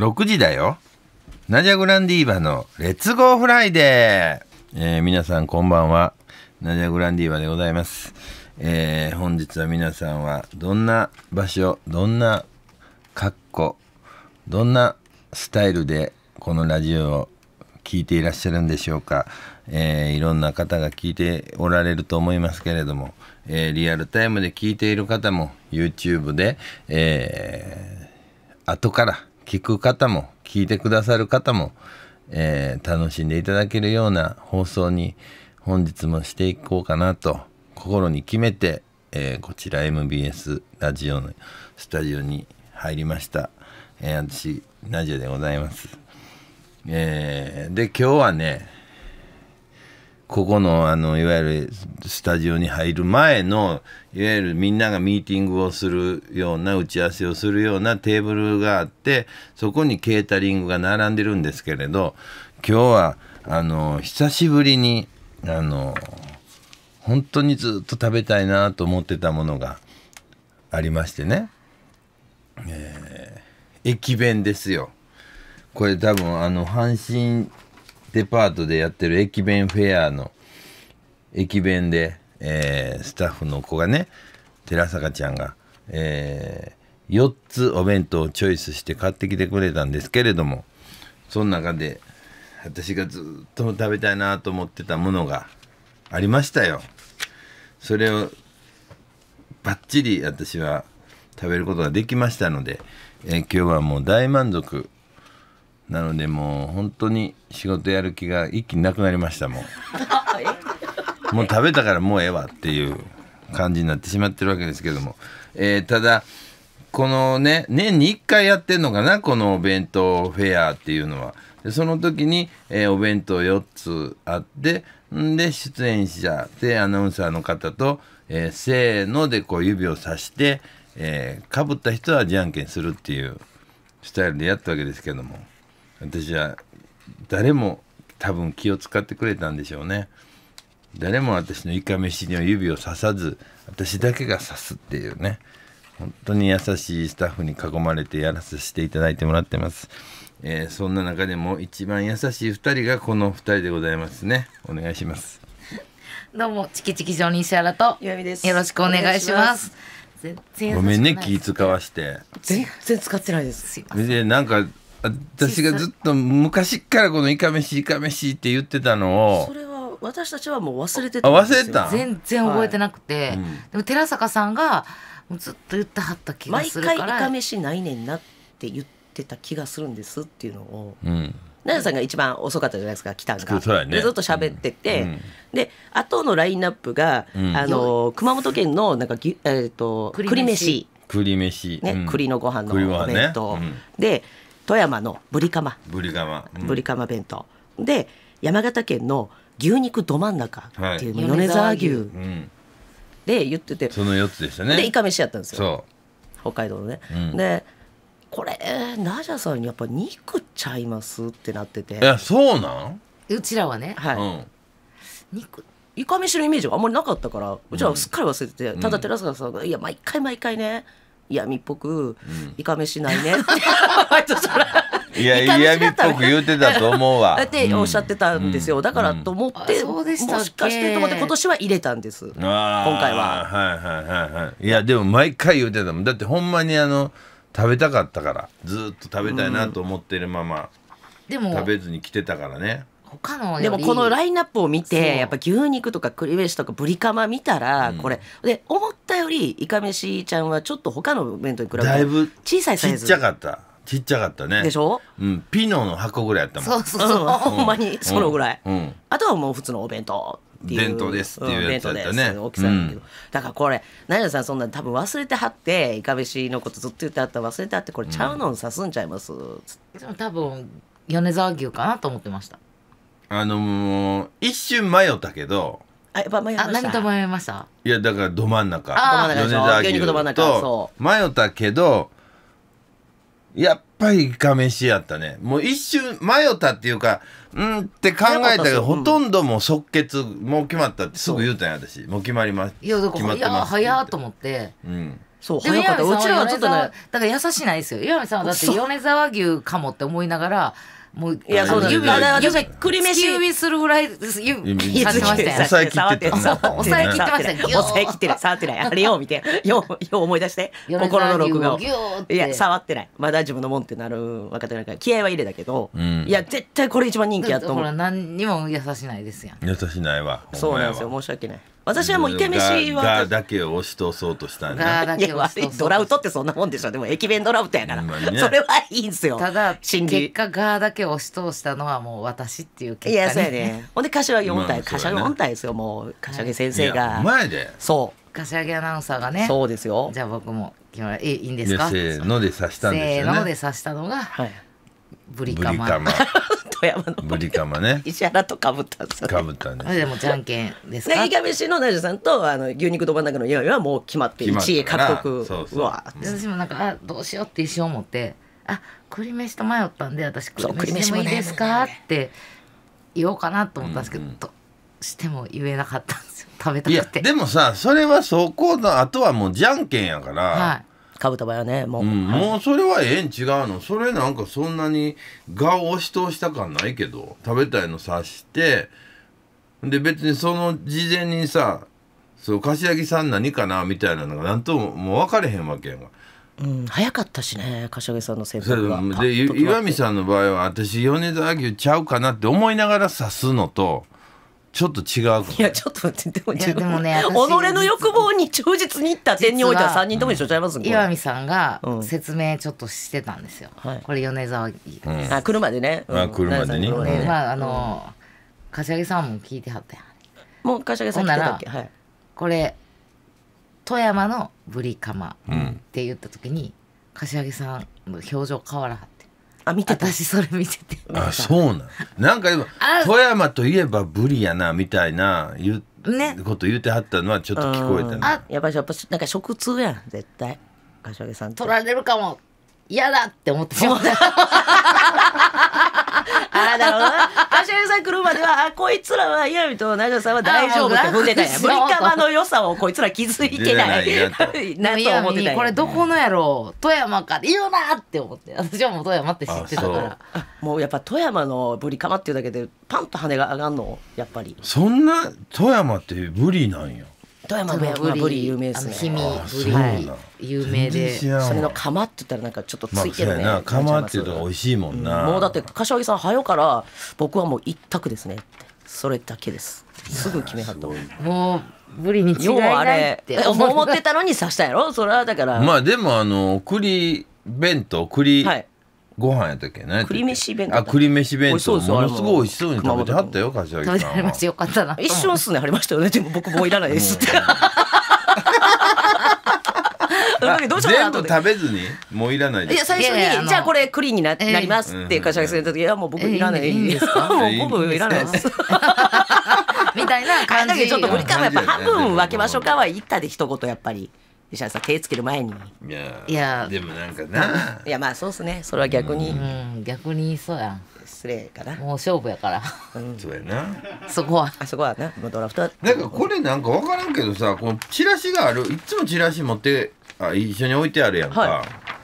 6時だよナジャグランディーバのレッツゴーフライデー、えー、皆さんこんばんはナジャグランディーバでございます、えー、本日は皆さんはどんな場所どんな格好どんなスタイルでこのラジオを聞いていらっしゃるんでしょうか、えー、いろんな方が聞いておられると思いますけれども、えー、リアルタイムで聞いている方も YouTube で、えー、後から聞く方も聞いてくださる方も、えー、楽しんでいただけるような放送に本日もしていこうかなと心に決めて、えー、こちら MBS ラジオのスタジオに入りました、えー、私ナジオでございます、えー、で今日はねここのあのいわゆるスタジオに入る前のいわゆるみんながミーティングをするような打ち合わせをするようなテーブルがあってそこにケータリングが並んでるんですけれど今日はあの久しぶりにあの本当にずっと食べたいなと思ってたものがありましてね、えー、駅弁ですよ。これ多分あの阪神デパートでやってる駅弁フェアの駅弁で、えー、スタッフの子がね寺坂ちゃんが、えー、4つお弁当をチョイスして買ってきてくれたんですけれどもその中で私がずっと食べたいなと思ってたものがありましたよ。それをバッチリ私は食べることができましたので、えー、今日はもう大満足なのでもう本当に仕事やる気が一気になくなりましたもう もう食べたからもうええわっていう感じになってしまってるわけですけども、えー、ただこのね年に1回やってんのかなこのお弁当フェアっていうのはでその時に、えー、お弁当4つあってんで出演者でアナウンサーの方と、えー、せーのでこう指をさして、えー、かぶった人はじゃんけんするっていうスタイルでやったわけですけども私は誰も多分気を使ってくれたんでしょうね誰も私のいかめしには指をささず私だけが刺すっていうね本当に優しいスタッフに囲まれてやらさせていただいてもらってます、えー、そんな中でも一番優しい2人がこの2人でございますねお願いします どうもチキチキジョニーシャラとよろしくお願いしますごめんね気使わして全然使ってないですでなんか私がずっと昔からこのいかめしいかめしって言ってたのをそれは私たちはもう忘れてた忘れた全然覚えてなくて、はいうん、でも寺坂さんがずっと言ってはった気がするから毎回いかめしないねんなって言ってた気がするんですっていうのを、うん、奈良さんが一番遅かったじゃないですか来たんが、ね、ずっと喋ってて、うん、で後のラインナップが、うん、あの熊本県のなんかえーと、栗飯栗飯、ね、栗のご飯のお弁当、ねうん、で富山のぶりかまぶりかま、弁当で山形県の牛肉ど真ん中っていう米沢牛、で言っててその4つでしたねでいかめしやったんですよ北海道のね、うん、でこれナジャさんにやっぱ肉ちゃいますってなってていやそうなんうちらはねはい、うん、肉いかめしのイメージがあんまりなかったからうちらはすっかり忘れてて、ただ寺坂さんが「いや毎回毎回ね嫌味っぽく「いかめしないね」っ ていや嫌味っぽく言うてたと思うわ。っておっしゃってたんですよ、だからと思って、もしかしてと思って今年は入れたんです今回は。はいはいはいはい、いやでも毎回言うてたもんだってほんまにあの食べたかったからずっと食べたいなと思ってるまま、でも食べずに来てたからね。他のでもこのラインナップを見てやっぱ牛肉とか栗飯とかぶりカマ見たらこれ、うん、で思ったよりいかめしちゃんはちょっと他の弁当に比べて小さいサイズちっちゃかったちっちゃかったねでしょ、うん、ピノの箱ぐらいやったもんそうそうそう、うん、ほんまにそのぐらい、うん、あとはもう普通のお弁当弁当ですっていうやつだったね、大きさだけど、だからこれ何やさんそんな多分忘れてはっていかめしのことずっと言ってあった忘れてはってこれちゃうのんさすんちゃいます、うん、多分米沢牛かなと思ってましたあのー一瞬迷ったけどあ、やっぱ迷いました。何と迷いましたいやだからど真ん中あー米沢牛肉ど真ん中迷ったけどやっぱりいかめしやったねもう一瞬迷ったっていうかうんって考えたけどほとんどもう即決もう決まったってすぐ言うたんや私もう決まりますいやだからいや早っと思ってうんそう、でも早かった。うちらはちょっとね、だから優しないですよ。岩見さんはだって米沢牛かもって思いながらもう、いや、そう指、指、くりし。指するぐらい、指、させましたよ。抑えきってた。抑えきってました。抑えきってない。触ってない。あれよ、見て。よ、よ、思い出して。心の録画を。いや、触ってない。まだ自分のもんってなる若手なんか気合はいいれだけど、いや、絶対これ一番人気やと思う。ほら、何にも優しないですやん。優しないわ。そうなんですよ。申し訳ない。私はもうイケメシはガだけを押し通そうとしたんだけ悪ドラウトってそんなもんでしょでも駅弁ドラウトやから、ね、それはいいんですよただ結果ガだけ押し通したのはもう私っていう結果、ね、いやそうやね ほんで柏4体、まあ、柏4体ですよもう柏木先生が前でそう柏木アナウンサーがねそうですよじゃあ僕もえいいんですかせーので刺したんですよ、ね、せーので刺したのが、はいブリカマ。カマ 富山のブリカマね。石原とかぶったんですね。かぶったんででもじゃんけんですか。いがめしの大地さんとあの牛肉ど真ん中の匂いはもう決まって一位獲得。そうそうわ。私もなんかあどうしようって一生思って、あ栗飯と迷ったんで私栗飯もいいですか、って言おうかなと思ったんですけど。うんうんしても言えなかったんですよ食べたくてでもさそれはそこのあとはもうじゃんけんやから、はい、かぶった場合はねもう、うんはいもうそれはええん違うのそれなんかそんなに我を押し通した感ないけど食べたいの察してで別にその事前にさそう柏木さん何かなみたいなのが何とももう分かれへんわけやんかうん、早かったしね柏木さんの選択がで岩見さんの場合は私米沢牛ちゃうかなって思いながら刺すのとちょっと違ういやちょっと待ってでも自分ね己の欲望に忠実にいった点においては3人とも一緒ちゃいます岩見さんが説明ちょっとしてたんですよ、うん、これ米沢、うん、あ車でね、まあ車でね、まああの、うん、柏木さんも聞いてはったやんもう柏木さん聞いてたっけ、はい、これ富山のブリカマって言った時に、柏木さんの表情変わらはってあ見てた私それ見ててあそうなんなんかでも富山といえばブリやなみたいな言ねこと言うてはったのはちょっと聞こえたなあやっぱりやっぱなんか食通やん絶対柏木さん取られるかも嫌だって思ってしまった ああ、なるな。柏木さん来るまでは、あ、こいつらは、岩見と長さんは大丈夫って言ったんや。ブリカマの良さをこいつら気づいてない。な と思ってたこれどこのやろう富山かって言うなって思って。私はもう富山って知ってたから。もうやっぱ富山のブリカマっていうだけで、パンと羽が上がんの、やっぱり。そんな富山ってブリなんや。富山ブリブリ有名ですね氷見ブリ有名でそれの釜って言ったらなんかちょっとついてるね、まあ、釜っていうと美味しいもんな、うん、もうだって柏木さん早よから僕はもう一択ですねそれだけですすぐ決めはったもうブリに違いないって思ってたのに刺したやろそれはだからまあでもあの栗弁当栗、はいご飯やったっけね栗飯弁当あ栗飯弁当ものすごい美味しそうに食べてはったよ柏木さん食べてますよかったな 一瞬すねありましたよねでも僕もういらないですって 全部食べずにもういらないいや最初にじゃあこれクリーンにな,、なりますって柏木さん言った時いやもう僕いらない、ですもう僕いらないです みたいな感じだけどちょっと無理かもやっぱ半分分けましょうかは言ったで一言やっぱり。石原さん手つける前にいやいやでもなんかないやまあそうっすねそれは逆に、逆にそうやん失礼かなもう勝負やからうん、そうやなそこはあそこはなもうドラフトなんかこれなんか分からんけどさこのチラシがあるいつもチラシ持ってあ一緒に置いてあるやんか、はい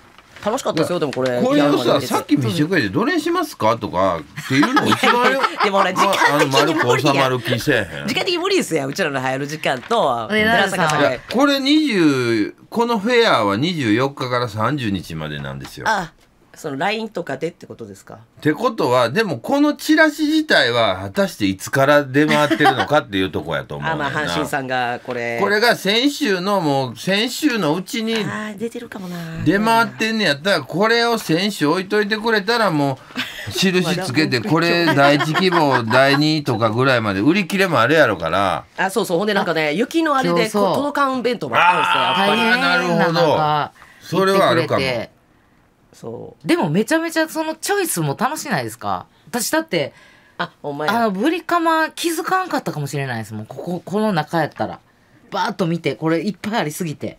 楽しかったですよでもこれこういうささっき見せてくれてどれにしますかとかっていうのを一番 でもほら時間的に無理や、まあ、時間的に無理ですようちらの流行る時間とこれ20このフェアは24日から30日までなんですよあその LINE とかでってことですかってことはでもこのチラシ自体は果たしていつから出回ってるのかっていうとこやと思うあまあ阪神さんがこれこれが先週のもう先週のうちに出てるかもな出回ってんねやったらこれを先週置いといてくれたらもう 印つけてこれ 第一希望第二とかぐらいまで売り切れもあるやろからあそうそうほんでなんかね雪のあれで届かん弁当もあったんですよあなるほどそれはあるかも。そうでもめちゃめちゃそのチョイスも楽しないですか私だってあお前あのブリカマ気づかんかったかもしれないですもんこここの中やったらバーッと見てこれいっぱいありすぎて。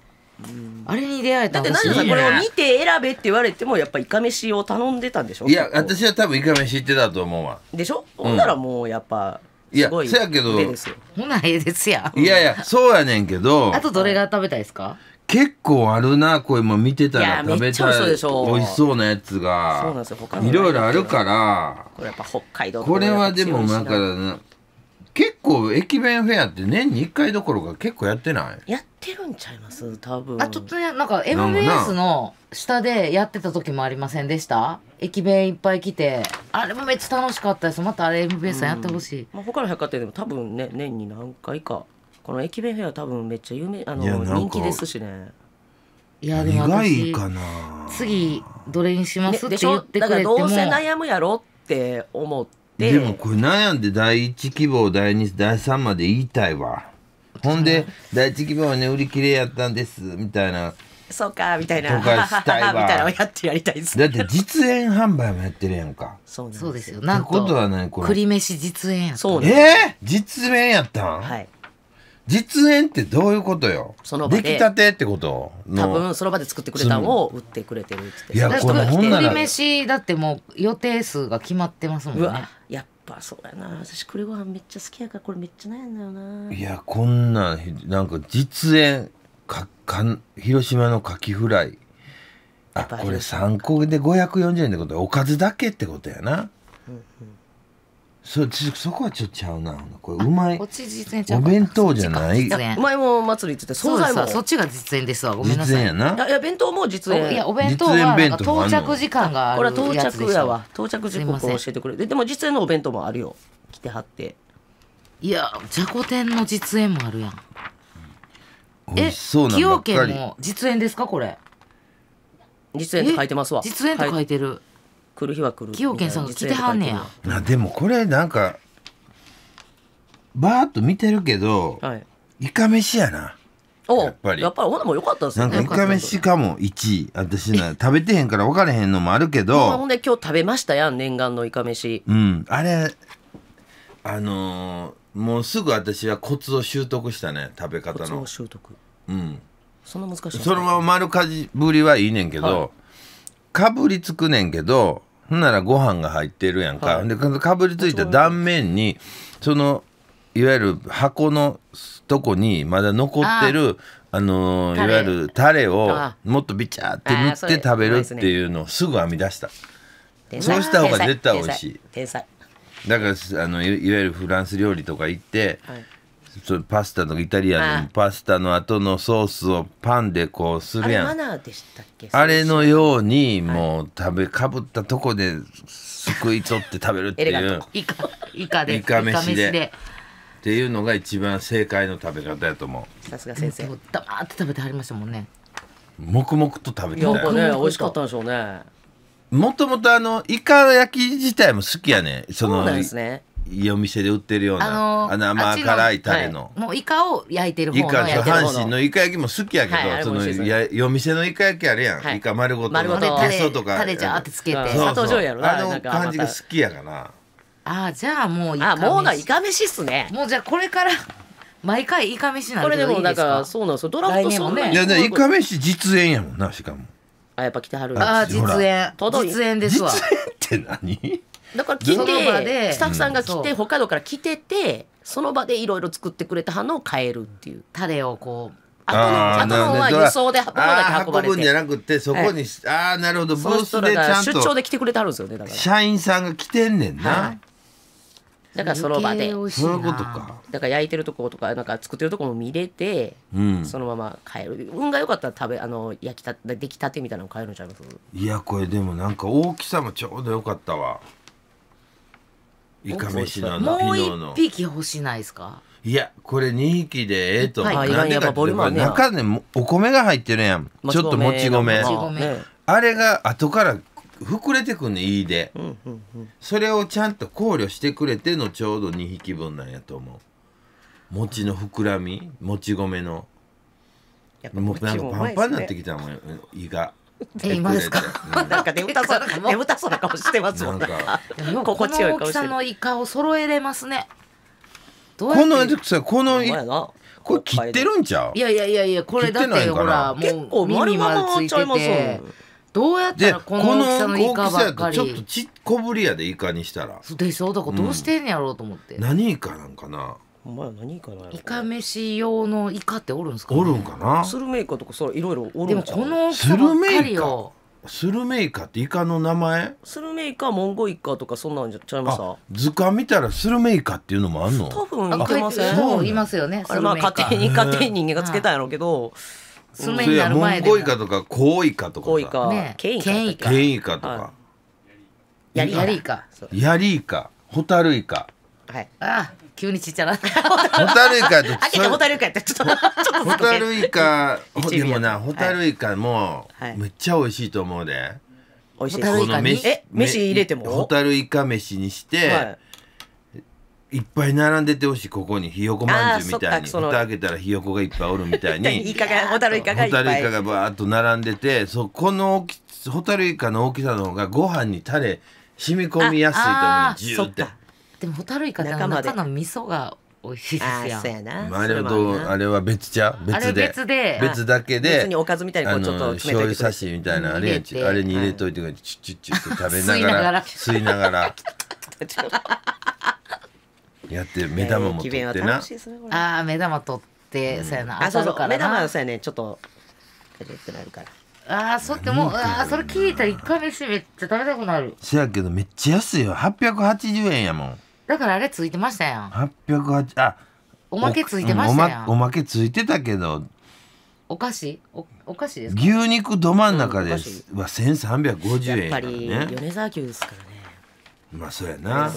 あれに出会えただって何だこれを見て選べって言われてもやっぱいかめしを頼んでたんでしょいや私は多分いかめし行ってたと思うわでしょ、うん、ほんならもうやっぱいやそやけどほなええですやいやいやそうやねんけどあとどれが食べたいですか結構あるなこれも見てたら食べたい美味しそうなやつがいろいろあるからこれやっぱ北海道これはでもだから結構駅弁フェアって年に1回どころか結構やってないやってるんちゃいます多分あちょっとねなんか MBS の下でやってた時もありませんでした駅弁いっぱい来てあれもめっちゃ楽しかったですまたあれ MBS さんやってほしい、うん、まあ、他の百貨店でも多分ね年に何回かこの駅弁フェア多分めっちゃ有名あの人気ですしねいやでもいかな次どれにしますってでしょってだからどうせ悩むやろって思ってでもこれ悩んで第一希望第二第三まで言いたいわほんで第一希望はね売り切れやったんですみたいなそうかみたいなとかしたいわみたいなのやってやりたいですだって実演販売もやってるやんかそうんそうですよなんってことはとこれ栗飯実演やったそうえー、実演やったん、はい実演ってどういうことよその場で出来たてってこと多分その場で作ってくれたのを売ってくれてるっていやこれほんなら飯だってもう予定数が決まってますもんねやっぱそうやな私栗ご飯めっちゃ好きやからこれめっちゃ悩んだよないやこんなんなんか実演かかん広島のカキフライあこれ3個で540円ってことおかずだけってことやな、うんうんそそこはちょっとちゃうなこれうまいお弁当じゃないお前も祭りって言ってそうですそっちが実演ですわごめんなさい実演やないや弁当も実演いやお弁当は到着時間があるこれは到着やわ到着時刻教えてくれででも実演のお弁当もあるよ来てはっていやじゃこ天の実演もあるやんえ崎陽軒も実演ですかこれ実演って書いてますわ実演って書いてる、来る日は来る崎陽軒さんが来てはんねやなでもこれなんかバーッと見てるけど、はい、イカ飯やなおやっぱりやっぱりほなもよかったですねなんかイカ飯かも1位私な食べてへんから分からへんのもあるけどほんで今日食べましたやん念願のイカ飯うんあれあのー、もうすぐ私はコツを習得したね食べ方のコツを習得うんそんな難しい、ね、そのまま丸かじぶりはいいねんけど、はい、かぶりつくねんけどほんならご飯が入ってるやんか、はい、でかぶりついた断面にそのいわゆる箱のとこにまだ残ってるあのいわゆるタレをもっとビチャーって塗って食べるっていうのをすぐ編み出したそうした方が絶対美味しいだからあのいわゆるフランス料理とか行って、はいそパスタのイタリアンのパスタの後のソースをパンでこうするやんあれのようにもう食べかぶったとこですくい取って食べるっていうイカイカでイカ飯でっていうのが一番正解の食べ方やと思うさすが先生ダバーって食べてはりましたもんね黙々と食べてたよね美味しかったんでしょうねもともとあのイカ焼き自体も好きやねそのそうなんですねいいお店で売ってるような、あの甘辛いタレの、もうイカを焼いてる方のイカ阪神のイカ焼きも好きやけど、そのや夜店のイカ焼きあるやん、い、イカ丸ごと丸ごとテとタレじゃってつけて、砂糖醤油やろあの感じが好きやからあじゃあもうイカ飯あもうなイカ飯っすねもうじゃあこれから毎回イカ飯なんこれでもなんかそうなんですドラフトそんなに、ね、いやイカ飯実演やもんなしかもあやっぱ来てはるあ実演実演です実演って何だから来てスタッフさんが来て、うん、北海から来ててその場でいろいろ作ってくれた花を変えるっていうタレをこうあとのは輸送で運ぶんじゃなくてそこに、ああなるほどブースでちゃんと出張で来てくれてはるんですよねだから社員さんが来てんねんな、だからその場でそういうことかだから焼いてるとことかなんか作ってるとこも見れて、うん、そのまま帰る運が良かったら食べあの焼きた出来たてみたいなの買えるんちゃいますいやこれでもなんか大きさもちょうど良かったわイカ飯なのもう一匹欲しないですかいやこれ2匹でええと思らはい、んでかっ中でお米が入ってるやんちょっともち米あれが後から膨れてくんねいいで、うんうんうん、それをちゃんと考慮してくれてのちょうど2匹分なんやと思う餅の膨らみもち米のもうなんかパンパンになってきたもん胃が。って言いますか。なんか眠たそう、眠たそうな顔してますもん。なんか心地よい顔してのイカを揃えれますね。このさこのこれ切ってるんちゃう？いやいやいやいやこれだってほらもう耳まついてて。どうやったらこの大きさのイカばっかりちょっとち小ぶりやでイカにしたらでしょだからどうしてんやろうと思って、何イカなんかなお前何かなイカ飯用のイカっておるんですか、ね、おるんかなスルメイカとかそういろいろおるでもこのスルメイカスルメイカってイカの名前スルメイカモンゴイカとかそんなんじゃちゃいました図鑑見たらスルメイカっていうのもあるの多分いけませんそういますよねあれまあ家庭に家庭に人間がつけたんやろうけど、スルメイカ。る前でモンゴイカとかコウイカとかコウイカ、ね、ケンイカケンイカとか、はい、ヤリイカヤリイカホタルイカはいああ急にちっちゃな。ホタルイカ開けてホタルイカやって、ちょっと。ホタルイカ、でもな、ホタルイカも、めっちゃ美味しいと思うで。美味しい。この飯。飯入れても。ホタルイカ飯にして。いっぱい並んでてほしいここにひよこ饅頭みたいに蓋開けたらひよこがいっぱいおるみたいにい いかがホタルイカがホタルイカがばーッと並んでてそこのホタルイカの大きさの方がご飯にタレ染み込みやすいと思うジュって。でもホタルイカって中の味噌が美味しいですよ。あそうやな。まあ、あれあれは別じゃ、別で。別で。別だけで。別におかずみたいちょっと。醤油差しみたいな、あれ、あれに入れといて、チュチュチュ食べながら。吸いながら。やって、目玉も取ってな。ああ、目玉取って、そうやな。あ、そうそう、目玉はそうやね、ちょっと。ってなるから。ああ、そうってもう、ああ、それ聞いたら、一回飯めっちゃ食べたくなる。せやけど、めっちゃ安いよ、八百八十円やもん。だからあれついてましたやん808あおまけついてましたやんお,、まけついてたけどお菓子おお菓子ですか牛肉ど真ん中です、は千三百五十円やねやっぱり米沢牛ですからねまあそうやな。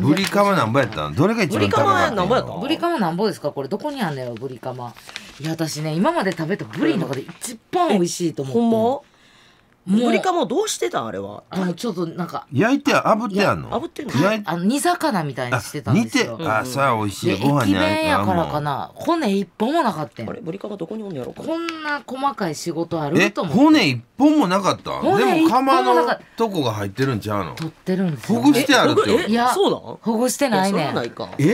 ブリカマなんぼやったどれが一番ブリカマなんぼやったブリカマなんぼですかこれどこにあんのよブリカマ。いや私ね今まで食べたブリの中で一番美味しいと思う。ほんま？パプリカもどうしてたあれはあのちょっとなんか焼いて炙ってあんの炙ってんのあの煮魚みたいにしてたんですよ煮てあさあ美味しいご飯にやからかな骨一本もなかったあれブリカがどこにおんのやろこんな細かい仕事あると思って骨一本もなかったでも釜のとこが入ってるんちゃうの取ってるんですほぐしてあるってほぐしてないね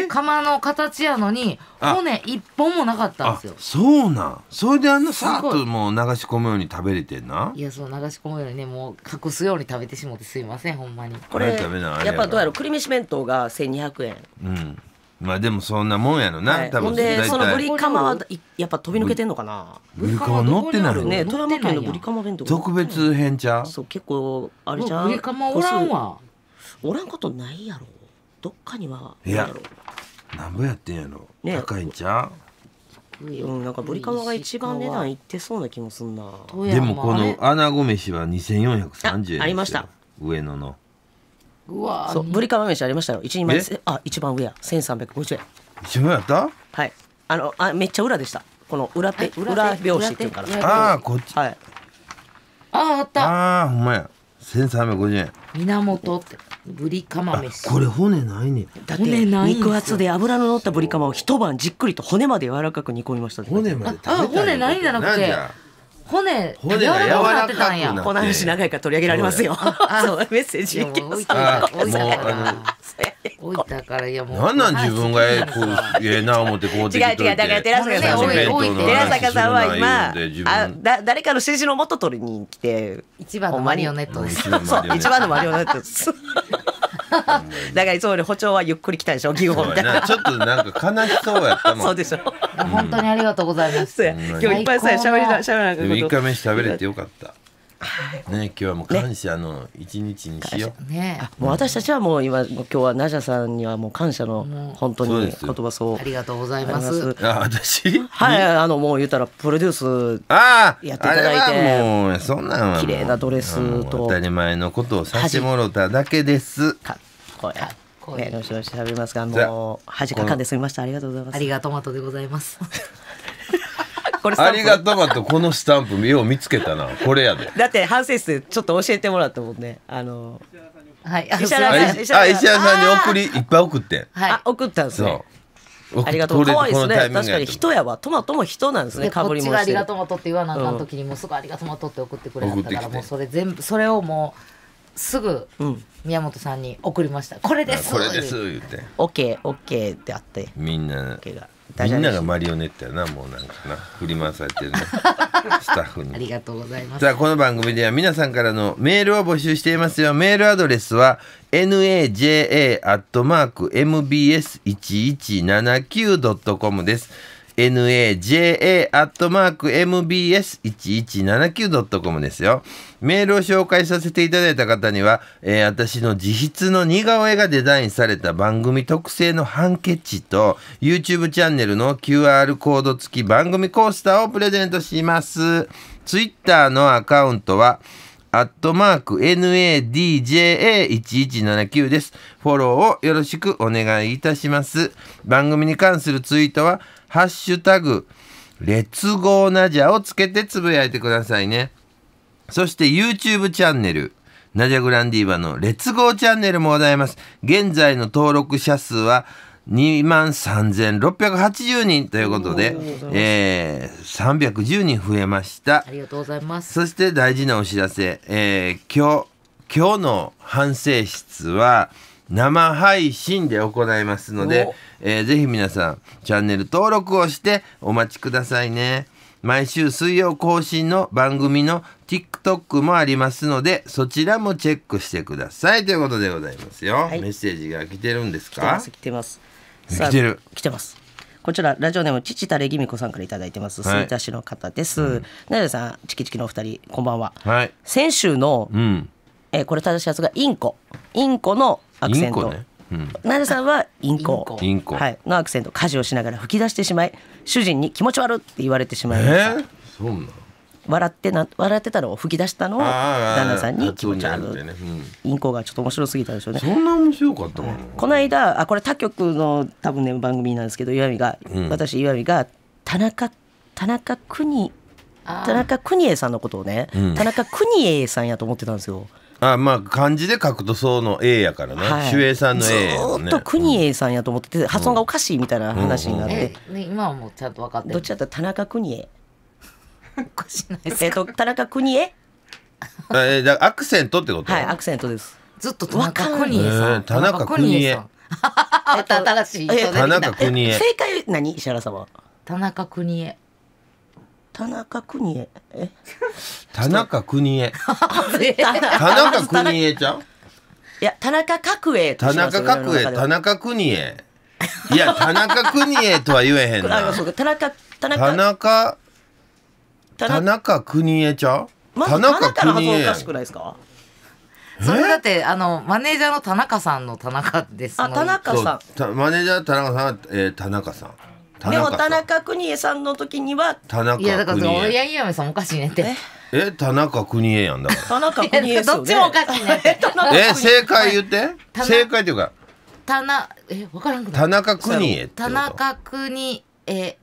釜の形やのに骨一本もなかったんですよそうなんそれであんなさっともう流し込むように食べれてんないやそう流しし込むようにねもう隠すように食べてしもてすいませんほんまにこれ食べないやっぱどうやろ栗飯弁当が1200円うんまあでもそんなもんやろな、はい、多分でそのブリカマはやっぱ飛び抜けてんのかなブリカマ乗ってなるね富山県のブリカマ弁当特別編ちゃうそう結構あれじゃんブリカマおらんわおらんことないやろどっかにはいやなんぼやってんやろ、ね、高いんちゃううん、なんかブリカマが一番値段いってそうな気もすんなでもこの穴子飯は2430円ありました上野のうわそうブリカマ飯ありましたよ一人前あ一番上や1350円一番やったはいあのあめっちゃ裏でしたこの裏ペ裏表紙っていうからああこっちはいあああったああほんまや1350円源ってブリカマ飯これ骨ないねだって肉厚で油の乗ったブリカマを一晩じっくりと骨まで柔らかく煮込みました、ね、骨まであ骨ないんじゃなくて骨骨が柔らかくなってたんやこの話長いから取り上げられますよメッセージもいた置いから 置いたからいやもうなんなん自分がええな思ってこうできといて違う違うだから寺坂さん寺坂さんは今あだ誰かの指示のもと取りに来て一番のマリオネットです一番のマリオネットですだからそうで補聴はゆっくり来たでしょ、牛歩みたいな。ちょっとなんか悲しそうやったもん。そうでしょ。本当にありがとうございます。今日いっぱいさ、喋りな、喋らなかった。一回目喋れてよかった。ね今日はもう感謝の一日にしよう、ね、もう私たちはもう今今日はナジャさんにはもう感謝の本当に言葉そうありがとうございますあ私はいあのもう言ったらプロデュースあやっていただいてもうそんなん綺麗なドレスと当たり前のことをさしてもろただけですかっこいいね、後ろ調べますが、もう恥かかんで済みました。ありがとうございます。ありがとうまとでございます。これありがとうまとこのスタンプよう見つけたなこれやでだって反省室ちょっと教えてもらったもんねあのはい石原さん石原さんに送りいっぱい送ってあ送ったんですねありがとう。可愛いですね。確かに人やわ。トマトも人なんですね。かぶりもして。がありがとうもとって言わなあかん時にもうすぐありがとうもとって送ってくれたからもうそれ全部それをもうすぐ宮本さんに送りました。これです。これです言って。オッケーオッケーってあって。みんな。みんながマリオネットやなもうなんかな振り回されてるね スタッフにありがとうございますさあこの番組では皆さんからのメールを募集していますよメールアドレスは naja.mbs1179.com です naja.mbs1179.com ですよ。メールを紹介させていただいた方には、えー、私の自筆の似顔絵がデザインされた番組特製のハンケチと、YouTube チャンネルの QR コード付き番組コースターをプレゼントします。Twitter のアカウントは、アットマーク NADJA1179 です。フォローをよろしくお願いいたします。番組に関するツイートは、ハッシュタグ、ゴーナジャをつけてつぶやいてくださいね。そして YouTube チャンネル、ナジャグランディーバのゴーチャンネルもございます。現在の登録者数は2万3680人ということで、えー、310人増えました。ありがとうございます。そして大事なお知らせ、えー、今日、今日の反省室は、生配信で行いますので、えー、ぜひ皆さんチャンネル登録をしてお待ちくださいね。毎週水曜更新の番組の TikTok もありますのでそちらもチェックしてくださいということでございますよ、はい、メッセージが来てるんですか来てます来てる来てますこちらラジオネーム父たれぎみこさんから頂いてます吹田市の方です、はい、なでさんチキチキのお二人こんばんは、はい、先週の、うん、えー、これ正しいやつがインコインコのアクセント。ナルさんはインコインコ、はい、のアクセント家事をしながら吹き出してしまい主人に気持ち悪って言われてしまいました、えー、そうなん笑ってな笑ってたのを吹き出したのを旦那さんに気持ち悪い、ねうん、インコがちょっと面白すぎたでしょうねそんな面白かったこの間あこれ他局の多分ね番組なんですけど岩見が、うん、私岩見が田中田中邦田中邦衛さんのことをね、田中邦衛さんやと思ってたんですよあまあ漢字で書くとそうの A やからね、はい、主英さんの A、ね、ずっと国英さんやと思ってて、うん、発音がおかしいみたいな話になって、うんうん、ね、今はもうちゃんと分かってどっちだったら田中国衛 おかしないですえっ、ー、と田中国衛えだアクセントってことはいアクセントですずっと田中国衛さん、田中国衛また新しい人出田中邦衛正解何石原さんは田中国衛田中邦衛え田中邦衛 田中邦衛ちゃんいや田中角栄田中角栄田中邦衛いや田中邦衛とは言えへんな田中田中田中田中邦衛ちゃん、ま、田中邦衛おかしくないですかそれだってあのマネージャーの田中さんの田中ですあ田中さんマネージャー田中さん、えー、田中さんでも田中邦衛さんの時には田中いやだからその親嫁さんおかしいねってえ田中邦衛やんだから田中邦衛ね、どっちもおかしいねえ正解言って、正解っていうか田中え分からんく田中邦衛田中邦衛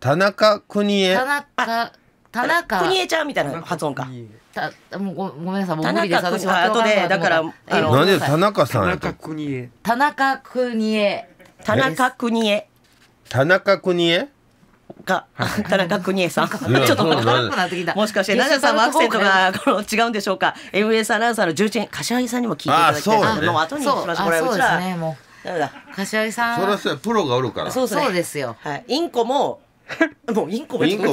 田中邦衛田中田中邦衛ちゃんみたいな発音かたもうごごめんなさいもう無理です私は後でだからあの何で田中さんやと田中邦衛田中邦衛田中邦衛か、田中邦衛さん。ちょっとわからなくなってきた。もしかして、長谷さんもアクセントが、この違うんでしょうか。MBS アナウンサーの重鎮、柏木さんにも聞いていただきたい。もう後にします。これ、うちら。だめだ。柏木さん。そらそプロがおるから。そうですよ。はい。インコも。もうインコもちょっもイ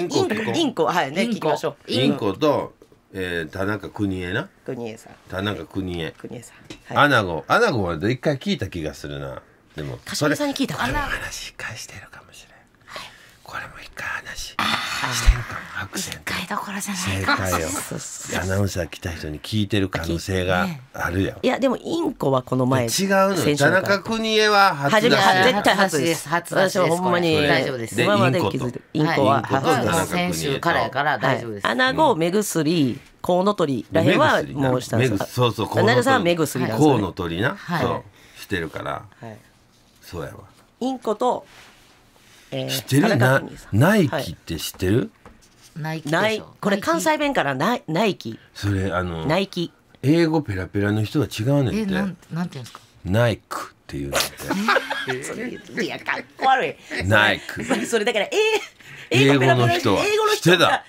ンコインコはいね聞きましょうインコとええ、田中邦衛な。国衛さん。田中邦衛。国衛さん。アナゴ、アナゴは一回聞いた気がするな。でも柏木さんに聞いたから話返してるかもしれん、はい、これも一回話してるかも白線一回どころじゃない正解をアナウンサー来た人に聞いてる可能性があるやん、いやでもインコはこの前違うの田中邦衛は初だし絶対初です初だしです私ほんまに大丈夫です今まで気づいてインコは、はい、イ先週からやから大丈夫です、穴子目薬、コウノトリらへんはもうしたんですそうそうコウノトリコウノトリな、はい、そうしてるから、はいそうやわインコと、えー、知ってるなナイキって知ってる、ナイキないこれ関西弁からナイナイキそれあのナイキ英語ペラペラの人は違うねんってえなんなんていうんですかナイクっていうのってそれいやかっこ悪いナイクそれだからえ英語の人は英語の人は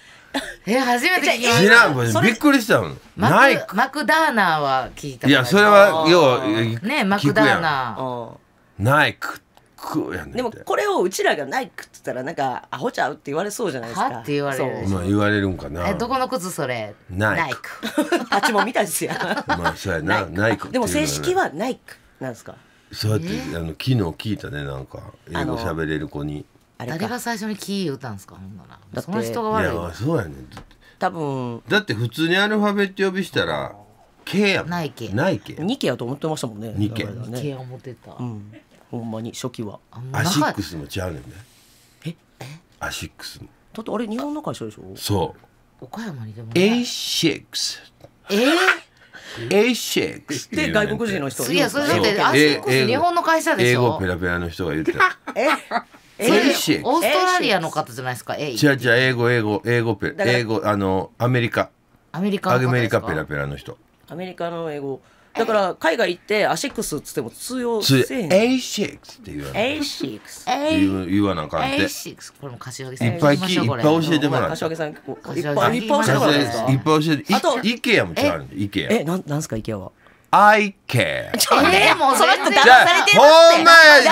え初めて聞いた知らんびっくりしたもんナイクマクダーナーは聞いたいやそれは要はねマクダーナーないくやねんでもこれをうちらがないくっつったらなんかアホちゃうって言われそうじゃないですかはって言われるそうまあ言われるんかなえどこの靴それナイクパチたいですよまあそうやなナイクでも正式はナイクなんですかそうやって、あの昨日聞いたねなんか英語喋れる子にあれ誰が最初にキー言うたんですかほんなだらってその人が悪いやそうやねん多分だって普通にアルファベット呼びしたら K やもんないけないけニけやと思ってましたもんねニけだか思ってたうんほんまに初期はアシックスも違うねんねえアシックスもだってあれ日本の会社でしょそう岡山にでも、シね、A6 えー A6 で外国人の人いやそれだってアシックス日本の会社でしょ英語ペラペラの人が言ってたえオーストラリアの方じゃないですか違う違う英語英語英語ペ英語あのアメリカアメリカアメリカペラペラの人アメリカの英語だから海外行ってアシックスっつっても通用せえへん。エイシックスって言わない。エイシックス。言わなあかんて。エイシックスこれも柏木さん。いっぱい聞いて、いっぱい教えてもらう。柏木さん結構いっぱい教えてもらいっぱい教えてもらう。あとイケアもちゃうんでイケア。えなんなんすかイケアは。I care. ね、もうその人騙されてるほんまやで。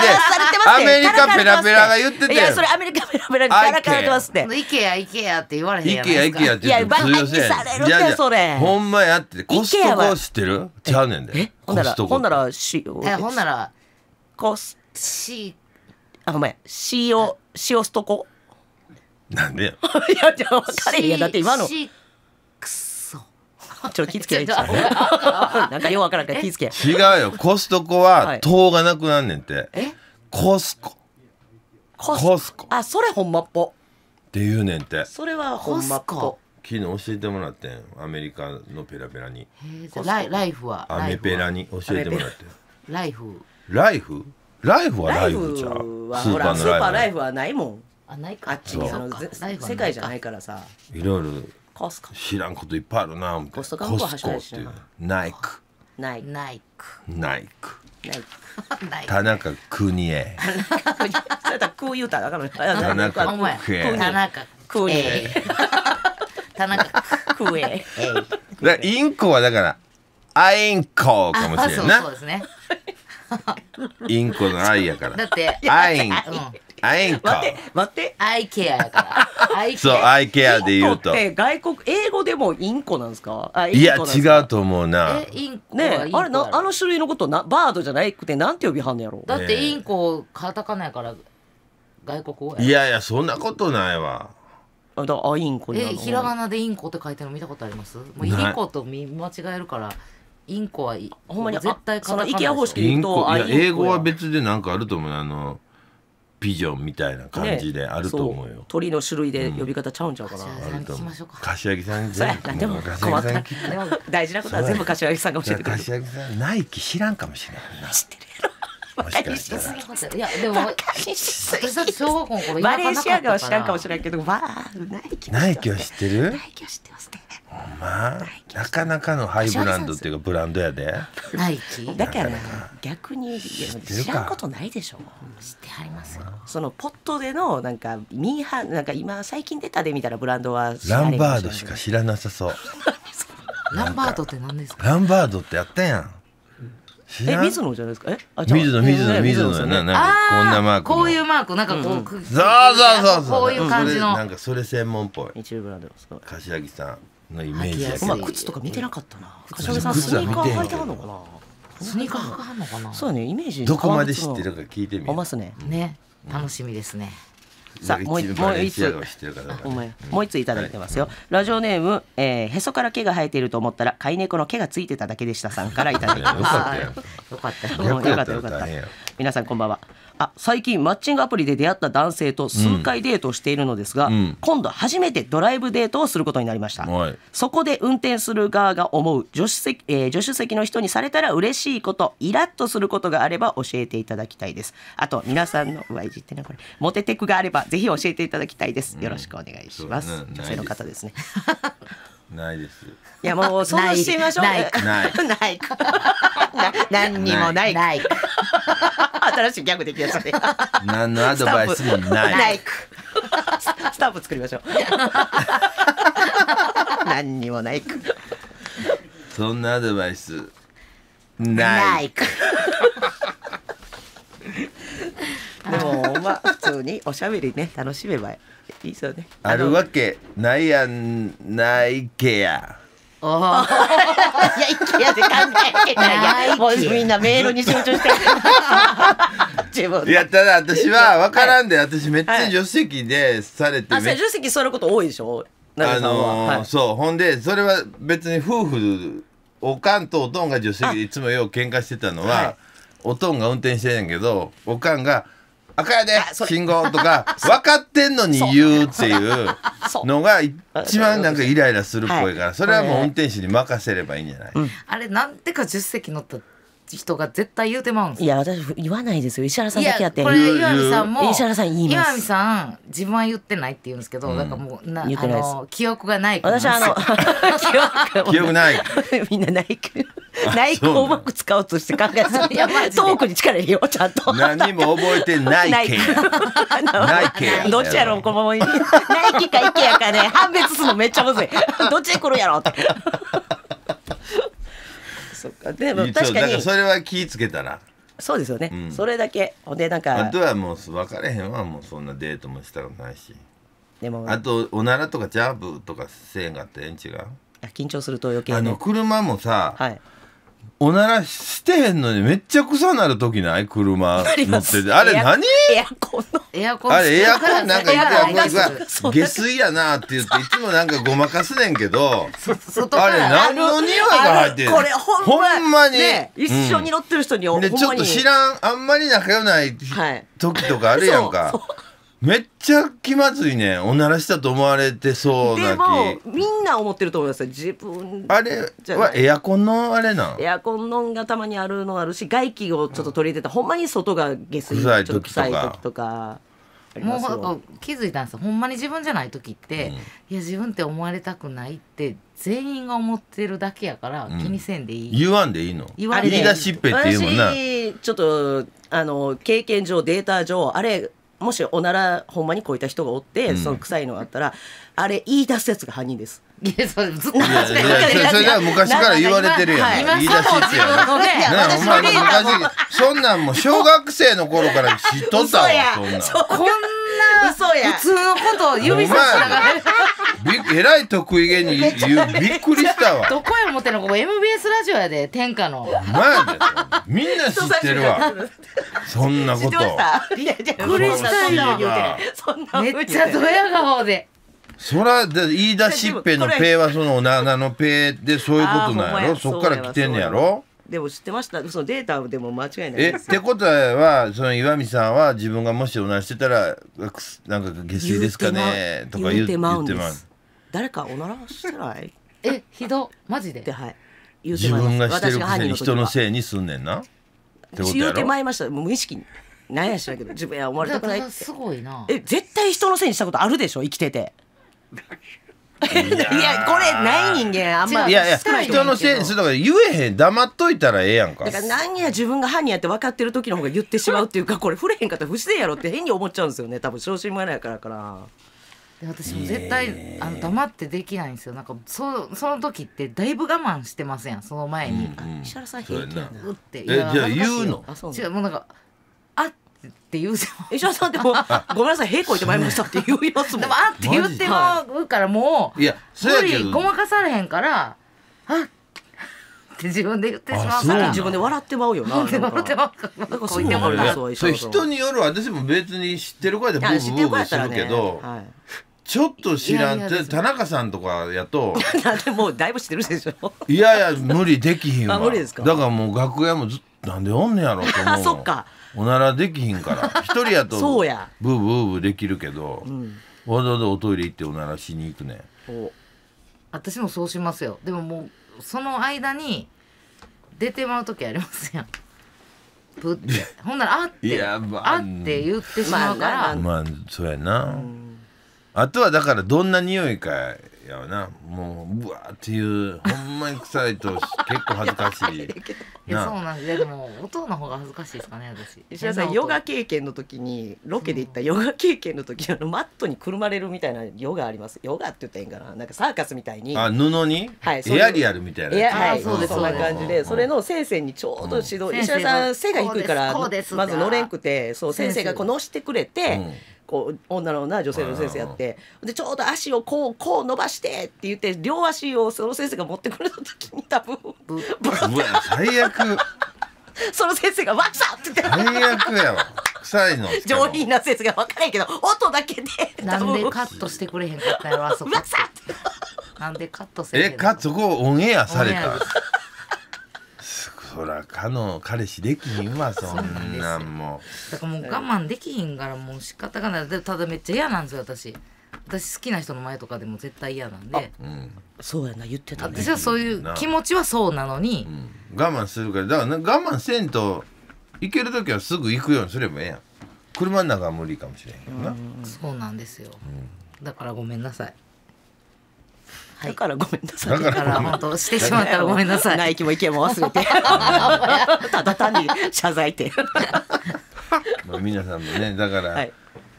アメリカペラペラが言ってて。いや、それアメリカペラペラにからかれてますって。イケやイケって言われへんやイケやイケやって言っていや、バカされるってそれ。ほんまやって。コストコ知ってるちゃうねんで。えほんなら、ほんなら、し、え、ほんなら、コス、し、あ、ごめん、しお、しおストコ。なんで いや、じゃあ分かれへんやだって今の。ちょっと気付けないんかようわからんから気付け違うよコストコは糖がなくなんねんて、はい、コスココスコあそれ本マッポ。って言うねんてそれは本マッポ。昨日教えてもらってんアメリカのペラペラにライライフはアメペラに教えてもらってライフライフライフはライフじゃんスーパーのライフはないもんあないかあっちにその世界じゃないからさいろいろコスコ知らんこといっぱいあるないなコスコっていうナイクナイナイクナイクナイクナイク田中邦衛それだこ田中うたらあかんのよ田中ほんまや邦衛田中クエイ田中クエイだからインコはだからアインコ田中しれんあそうそう田中すねインコの愛やからだってアインうんアイ待って待ってアイケアやから アイケアそうアイケアで言うと外国英語でもインコなんですかあいや違うと思うなインコねあれなあの種類のことなバードじゃなくてなんて呼びはんのやろだってインコカタカナやから外国語やいやいやそんなことないわあだあインコえひらがなでインコって書いてるの見たことありますインコと見間違えるからインコはほんまに絶対カタカナインコいや英語は別でなんかあると思うあのビジョンみたいな感じであると思うよ、鳥の種類で呼び方ちゃうんちゃうかな、ん、う柏木さん全部困ったでも大事なことは全部柏木さんが教えてくれる柏木さんナイキ知らんかもしれないな知ってるやろたいや、でも、小学校の頃、バレンシアガは知らんかもしれいけど、ナイキは知ってるナイキは知ってますね。まあ、なかなかのハイブランドっていうかブランドやで。イキ。だから逆に知らんことないでしょ。知ってはりますよ。そのポットでのなんかミーハーなんか今最近出たでみたいなブランドはランバードしか知らなさそう。ランバードって何ですか。ランバードってやったやん。え、水野じゃないですか。え、あ、水野、水野、水野やな、なんか、こんなマーク。こういうマーク、なんか、こう、そうそうそうそう。こういう感じの。なんか、それ専門っぽい。一部ブランドですか。柏木さん。のイメージやけまあ、靴とか見てなかったな柏木さんスニーカー履いてはのかなスニーカー履かんのかなそうねイメージどこまで知ってるか聞いてみうますねね楽しみですね、さあもう一つもう一ついただいてますよ、ラジオネーム、えー、へそから毛が生えていると思ったら飼い猫の毛がついてただけでしたさんからいただいてます よかったよかったよかった皆さんこんばんはあ最近マッチングアプリで出会った男性と数回デートをしているのですが、うん、今度初めてドライブデートをすることになりました、はい、そこで運転する側が思う助手席、えー、助手席の人にされたら嬉しいことイラッとすることがあれば教えていただきたいですあと皆さんのうわいじってなこれモテテクがあればぜひ教えていただきたいですよろしくお願いします、うんね、女性の方ですねないです。いやもう想像してみましょう。ないない ない。何にもない。ない。新しいギャグできやすい。何のアドバイスもない。ない。スタンプ作りましょう。何にもない。そんなアドバイスない。ないでもまあ普通におしゃべりね楽しめばいいそうね あるわけないやんないけやおいや、一やで考えてないや。もうみんな迷路に集中してる。いや、ただ私は分からんで、はい、私めっちゃ助手席でされて。あ、助手席座ること多いでしょう。あのーはい、そう。ほんで、それは別に夫婦、おかんとおとんが助手席いつもよう喧嘩してたのは、はい、おとんが運転してんやけど、おかんが、赤やで信号とか 分かってんのに言うっていうのが一番なんかイライラするっぽいからそれはもう運転手に任せればいいんじゃない、あれなんてか助手席乗った人が絶対言うてまうんですいや私言わないですよ石原さんだけやってこれ岩見さんも石原さん言いま岩見さん自分は言ってないって言うんですけど、なんかもうな言ってないですの記憶がない私はあの 記憶記憶ない みんな内腔内腔をうまく使おうとして考えすいやマジでトークに力入れようちゃんと何も覚えてないけやないけや どっちやろうこのままにナイかイケアかね判別するのめっちゃむずいどっちで来るやろってそっかでも確かにそれは気ぃつけたらそうですよね、うん、それだけほんでなんかあとはもう分かれへんわもうそんなデートもしたことないしでもあとおならとかジャブとかせえんかったやん違う緊張すると余計、にあの車もさ、はい、おならしてへんのにめっちゃ臭なる時ない車乗っててあれ何エアコンのエアコンあれエアコンなんか言ってさ 下水やなって言っていつもなんかごまかすねんけどあれ何の匂いが入ってるこれほんまに、一緒に乗ってる人に、でちょっと知らんあんまり仲良ない時とかあるやんか、めっちゃ気まずいねおならしたと思われてそうなでもみんな思ってると思います自分あれはエアコンのあれなエアコンのがたまにあるのあるし外気をちょっと取り入れて、うん、ほんまに外が下水臭い時とか。もうなんか気づいたんですよほんまに自分じゃない時って、うん、いや自分って思われたくないって全員が思ってるだけやから気にせんでいい、うん、言わんでいいの言われ言い出しっぺっていうもんな私ちょっとあの経験上データ上あれもしおならほんまにこういった人がおって、うん、その臭いのがあったらあれ言い出すやつが犯人です。いやそれずっと昔から昔から言われてるやん。今言い出しってやん。ね、お前昔そんなんも小学生の頃から知っとったわ。そんなんな嘘や普通のこと指さしながら。えらい得意げに言うびっくりしたわどこや思ってんのここ MBS ラジオやで天下のみんな知ってるわそんなことびっくりしたなめっちゃドヤ顔でそら言い出しっぺのペイはそのおななのペイでそういうことなんやろそっから来てんねやろでも知ってましたそのデータでも間違いないですってことはその岩見さんは自分がもしおならしてたらなんか下水ですかねとか言ってまうんです誰かおならしてない えひどマジではい自分がしてるくせに人のせいにすんねんな言うてまいましたもう無意識に何やしらけど自分や思われたくないすごいなえ絶対人のせいにしたことあるでしょ生きてていやこれない人間あんまいやいや人のせいにするとか言えへん黙っといたらええやんかだから何や自分が犯人やって分かってる時の方が言ってしまうっていうかこれ触れへんかったら不自然やろって変に思っちゃうんですよね多分小心者やからから。私も絶対、あの黙ってできないんですよなんかそその時ってだいぶ我慢してませんその前に、石原さん平気やなってじゃあ言うの違うもうなんかって言う石原さんってもう「ごめんなさい平行いてまいりました」って言うやつもでもあって言ってまうからもういやそやけごまかされへんからあって自分で言ってしまうから自分で笑ってまうよな 笑ってまうからそうも人による私も別に知ってる声でブーブーブーするけど、ちょっと知らんて田中さんとかやとだいぶ知ってるでしょいやいや無理できひんわ だからもう楽屋もずっとなんでおんねやろと思うそっかおならできひんから一人やとそうやブーブーブーできるけど、うん、わざわざおトイレ行っておならしに行くね私もそうしますよでももうその間に出てまう時ありますやんプって ほんならあってや、まあ、あって言ってしまうからまあ、まあ、そうやな、うん、あとはだからどんな匂いかやなもううわっていうほんまに臭いと 結構恥ずかしいいやそうなんですでも音の方が恥ずかしいですかね私石田さんヨガ経験の時にロケで行ったヨガ経験の時あのマットにくるまれるみたいなヨガありますヨガって言ったらいいんかななんかサーカスみたいにあ布に、はい、エアリアルみたいなやはいそうですそんな感じでそれの先生にちょうど指導、うん、石田さん背が低いからまず乗れんくてそう先生がこう乗してくれて、うんこう女のな女性の先生やってでちょうど足をこうこう伸ばしてって言って両足をその先生が持ってくれた時に多分ぶぶ わ最悪 その先生が「わっさ!」って言って最悪やわ臭いの上品な先生が分からへんけど音だけでなんでカットしてくれへんかったやろあそこなんでカットせえかそこオンエアされたそらかの彼氏できひんわ そんなんもだからもう我慢できひんからもう仕方がないただめっちゃ嫌なんですよ私私好きな人の前とかでも絶対嫌なんで、うん、そうやな言ってた、私はそういう気持ちはそうなのに、うん、我慢するからだから、我慢せんと行ける時はすぐ行くようにすればええやん車の中は無理かもしれへんけどなそうなんですよ、うん、だからごめんなさいだからごめんなさい。だから本当してしまったらごめんなさい。ナイキも意見も忘れて、ただ単に謝罪って。まあ皆さんもね、だから。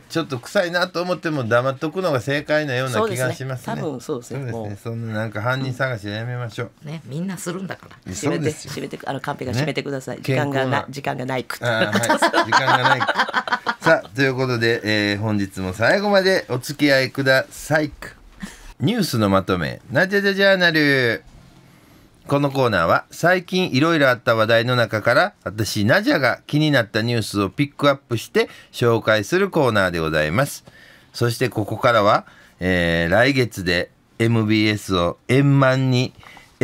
ちょっと臭いなと思っても黙っとくのが正解なような気がしますね。多分そうですね。そうですね。そんななんか犯人探しやめましょう。ね、みんなするんだから。閉めて閉めてあのカンペが閉めてください。時間がな時間がないく。はい、時間がない。さあということで、えー、本日も最後までお付き合いください。ニュースのまとめ、なじゃじゃジャーナル。このコーナーは最近いろいろあった話題の中から私ナジャが気になったニュースをピックアップして紹介するコーナーでございます。そしてここからは、えー、来月で MBS を円満に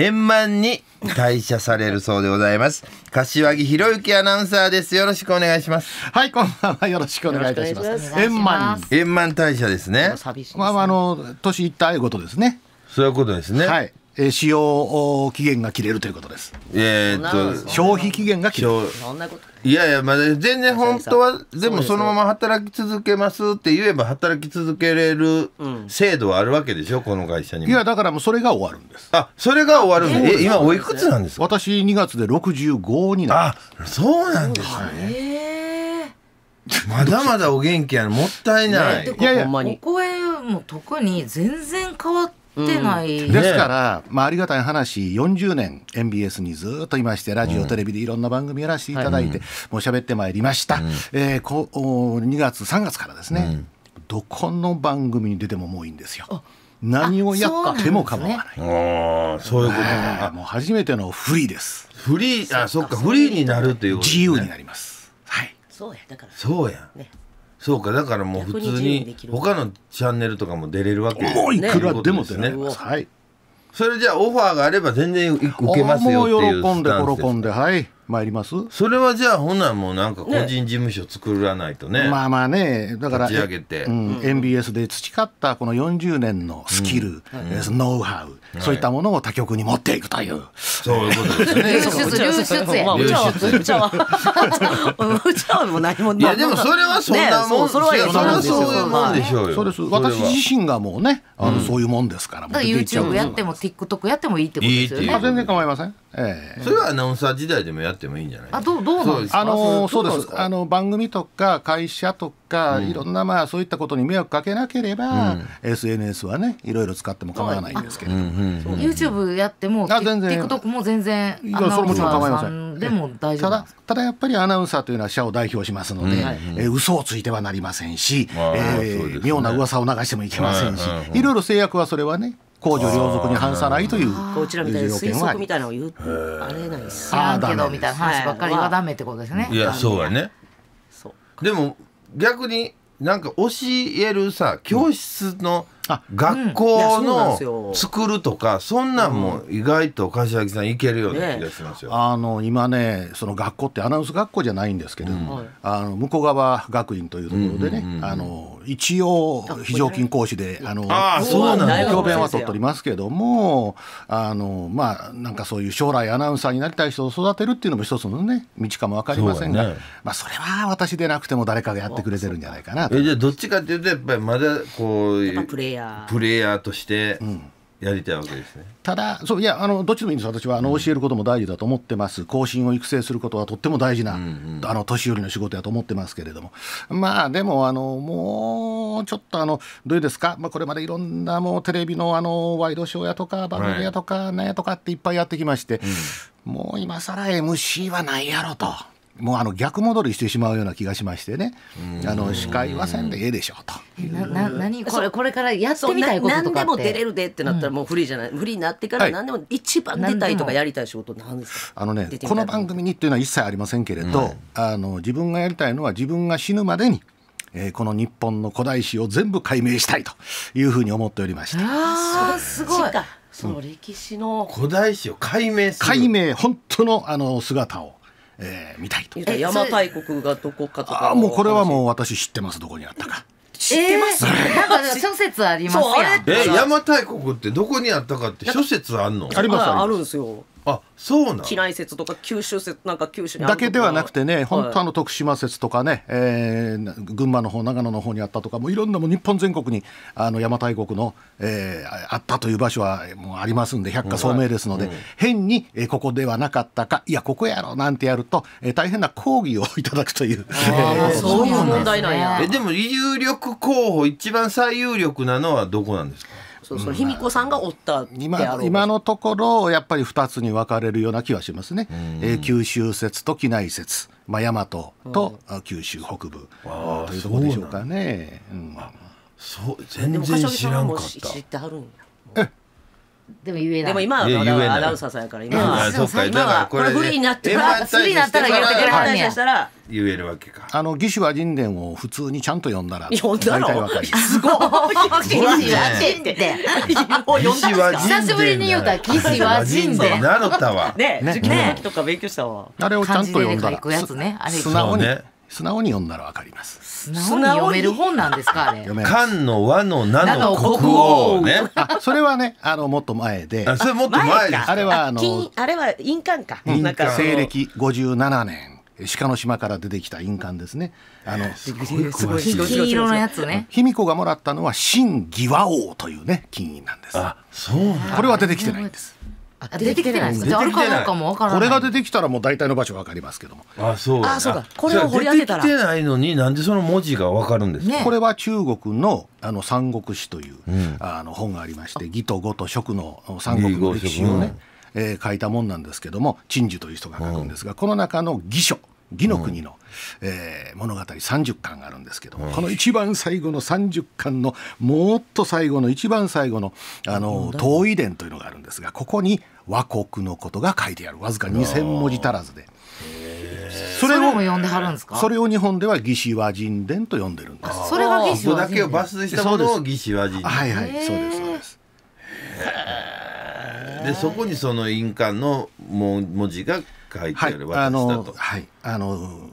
円満に退社されるそうでございます。柏木博之アナウンサーです。よろしくお願いします。はい、こんばんは。よろしくお願いいたします。ます円満。円満退社ですね。すねまあ、あの、年いったいうことですね。そういうことですね。はい。えー、使用期限が切れるということです。えー、っと消費期限が切れる。そんなこといやいや、まあ、全然本当はでもそのまま働き続けますって言えば働き続けれる制度はあるわけでしょこの会社にもいやだからもうそれが終わるんですあそれが終わるんでえ今おいくつなんですか私2月で65になるあそうなんですねまだまだお元気やのもったいない、いやいやお声も特に全然変わっててない、うん、ですから、まあ、ありがたい話40年 MBS にずっといましてラジオ、テレビでいろんな番組やらせていただいて、うん、もう喋ってまいりました、うん、えー、こ2月3月からですね、うん、どこの番組に出てももういいんですよ。何をやっても構わない。ああ、そういうことなんか。もう初めてのフリーです。フリー、あ、そっか、フリーになるということ、ね、自由になります。はい。そうや、だから。そうや。ね、そうかだからもう普通に他のチャンネルとかも出れるわけですもういくらでも出れねす、はいそれじゃあオファーがあれば全然受けますよっていうスタンスです喜んで喜んではい参りますそれはじゃあほんならもうなんか個人事務所作らないとねまあまあねだから立ち上げて、うん、MBS で培ったこの40年のスキル、うん、ノウハウ、そういったものを他局に持っていくという、そういうことですね 流出流出や、まあ、うちはうちはうちはもう何もいやでもそれはそんなもん、ね、それはそういうもんでしょうよ、そうです私自身がもうねあの、そういうもんですから、から YouTube やっても TikTok やってもいいってことですよね全然構いませんええ、それはアナウンサー時代でもやってもいいんじゃないあどうどうなんですかあのそうですあの番組とか会社とか、うん、いろんなまあそういったことに迷惑かけなければ、うん、SNS はねいろいろ使っても構わないんですけれど、うん、YouTube やってもあ全然 TikTok も全然アナウンサーさんでも大丈夫ただただやっぱりアナウンサーというのは社を代表しますので、うんえー、嘘をついてはなりませんし、えーね、妙な噂を流してもいけませんし、いろいろ制約はそれはね公序良俗に反さないというこちらみたいな推測みたいなのを言うあれないっすあんけどみたいな話ばっかりはダメってことですね、いやそうやねでも逆になんか教えるさ教室の、うん学校の作るとか、そんなんも意外と柏木さんいけるような気がしますよ、あの今ねその学校ってアナウンス学校じゃないんですけど、うん、あの向こう側学院というところでね、あの一応非常勤講師であのそうなん教鞭は取っておりますけどもあのまあなんかそういう将来アナウンサーになりたい人を育てるっていうのも一つのね道かも分かりませんが、ね、まあ、それは私でなくても誰かがやってくれてるんじゃないかなえじゃどっちかってうとやっぱりまだこうヤープレイヤーとしてやりたいわけですね、ただそういやあのどっちでもいいんです私はあの、うん、教えることも大事だと思ってます後進を育成することはとっても大事な、うんうん、あの年寄りの仕事やと思ってますけれどもまあでもあのもうちょっとあのどうですか、まあ、これまでいろんなもうテレビのあのワイドショーやとか番組やとか、なんやとかっていっぱいやってきまして、もう今更 MC はないやろと。もうあの逆戻りしてしまうような気がしましてね、あの司会はせんでええでしょうと。なな何これこれからやってみたいこととか何でも出れるでってなったらもうフリーじゃない、フリーになってから何でも一番出たいとかやりたい仕事なんですか。あのねこの番組にっていうのは一切ありませんけれど、あの自分がやりたいのは自分が死ぬまでに。えー、この日本の古代史を全部解明したいというふうに思っておりまして。ああ、すごい。その歴史の、古代史を解明する。解明、本当のあの姿を。えー、見たいと。山大国がどこかとか。あもうこれはもう私知ってますどこにあったか。知ってます、えー、なんか諸説ありますやん。え、邪国ってどこにあったかって諸説あんの？ありますあるんですよ。あそうな機内説とか九州説なんか九州だけではなくてね本当あの徳島説とかね、えー、群馬の方長野の方にあったとかもういろんなも日本全国にあの邪馬台国の、えー、あったという場所はもうありますんで百科聡明ですので、うん、変に、えー、ここではなかったかいやここやろなんてやると、えー、大変な抗議をいただくという、えー、そういう問題なんや、えでも有力候補一番最有力なのはどこなんですかそうそう、卑弥呼さんがおった今今のところやっぱり二つに分かれるような気はしますね、えー、九州説と畿内説、まあ、大和と九州北部、うん、というところでしょうかね。そう全然知らんかった。えでも言えない。でも今はアナウンサーさんやから今は。今う今はこれフリーになったらフリになったら言ってくれるんや。したら言えるわけか。あの義手は人伝を普通にちゃんと読んだら読んだろ。すごい。義手は人伝 久しぶりに言うた義手は人伝。なるたわ。ね。受験の時とか勉強したわ。あれをちゃんと読んだら。素直に。素直に読んだらわかります。素直に読める本なんですかね。れ。読漢の和の名の国王ね。それはね、あのもっと前で、あそれもっと前です。あれはあのあれは印鑑か。印鑑西暦五十七年。鹿の島から出てきた印鑑ですね。あの、すごい金色のやつね。卑弥呼がもらったのは新義和王というね、金印なんです。あ、そうこれは出てきてないんです。出てきてないですかあるかかもわからないこれが出てきたらもう大体の場所わかりますけどもあそうあそうかこれを掘り当てたら出てきてないのになんでその文字がわかるんですか、ね、これは中国のあの三国史という、うん、あの本がありまして義と語と食の三国の歴史をね、えー、書いたもんなんですけども陳寿という人が書くんですが、うん、この中の義書義の国の、えー、物語30巻あるんですけど、うん、この一番最後の30巻のもっと最後の一番最後のあの遠い伝というのがあるんですがここに和国のことが書いてあるわずか2,000文字足らずで。それを読んではるんですか。それを日本では義士和人伝と呼んでるんです。それが義士和人伝。だけを抜粋したものを義士和人伝。はいはい、そうですそうです。でそこにその印鑑の文字が書いてある、はい、私だと。はい、あの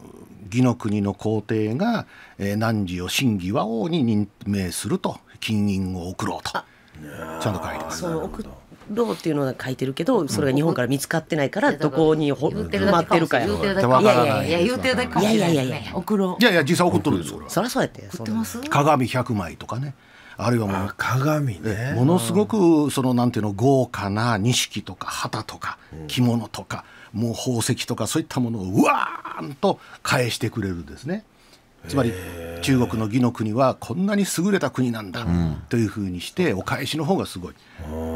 義の国の皇帝が、えー、汝を真偽和王に任命すると金印を送ろうとちゃんと書いてます。ろうっていうのは書いてるけどそれが日本から見つかってないからどこにほ、うん、埋まってるかやいやいやいや言うてるだけいやいやいやいや送ろういやいや実際送っとるですそりゃそうやってってます。鏡百枚とかねあるいはもう鏡ねものすごくそのなんていうの豪華な錦とか旗とか着物とか、うんもう宝石とかそういったものをうわーんと返してくれるですね。つまり中国の魏の国はこんなに優れた国なんだというふうにしてお返しの方がすごい、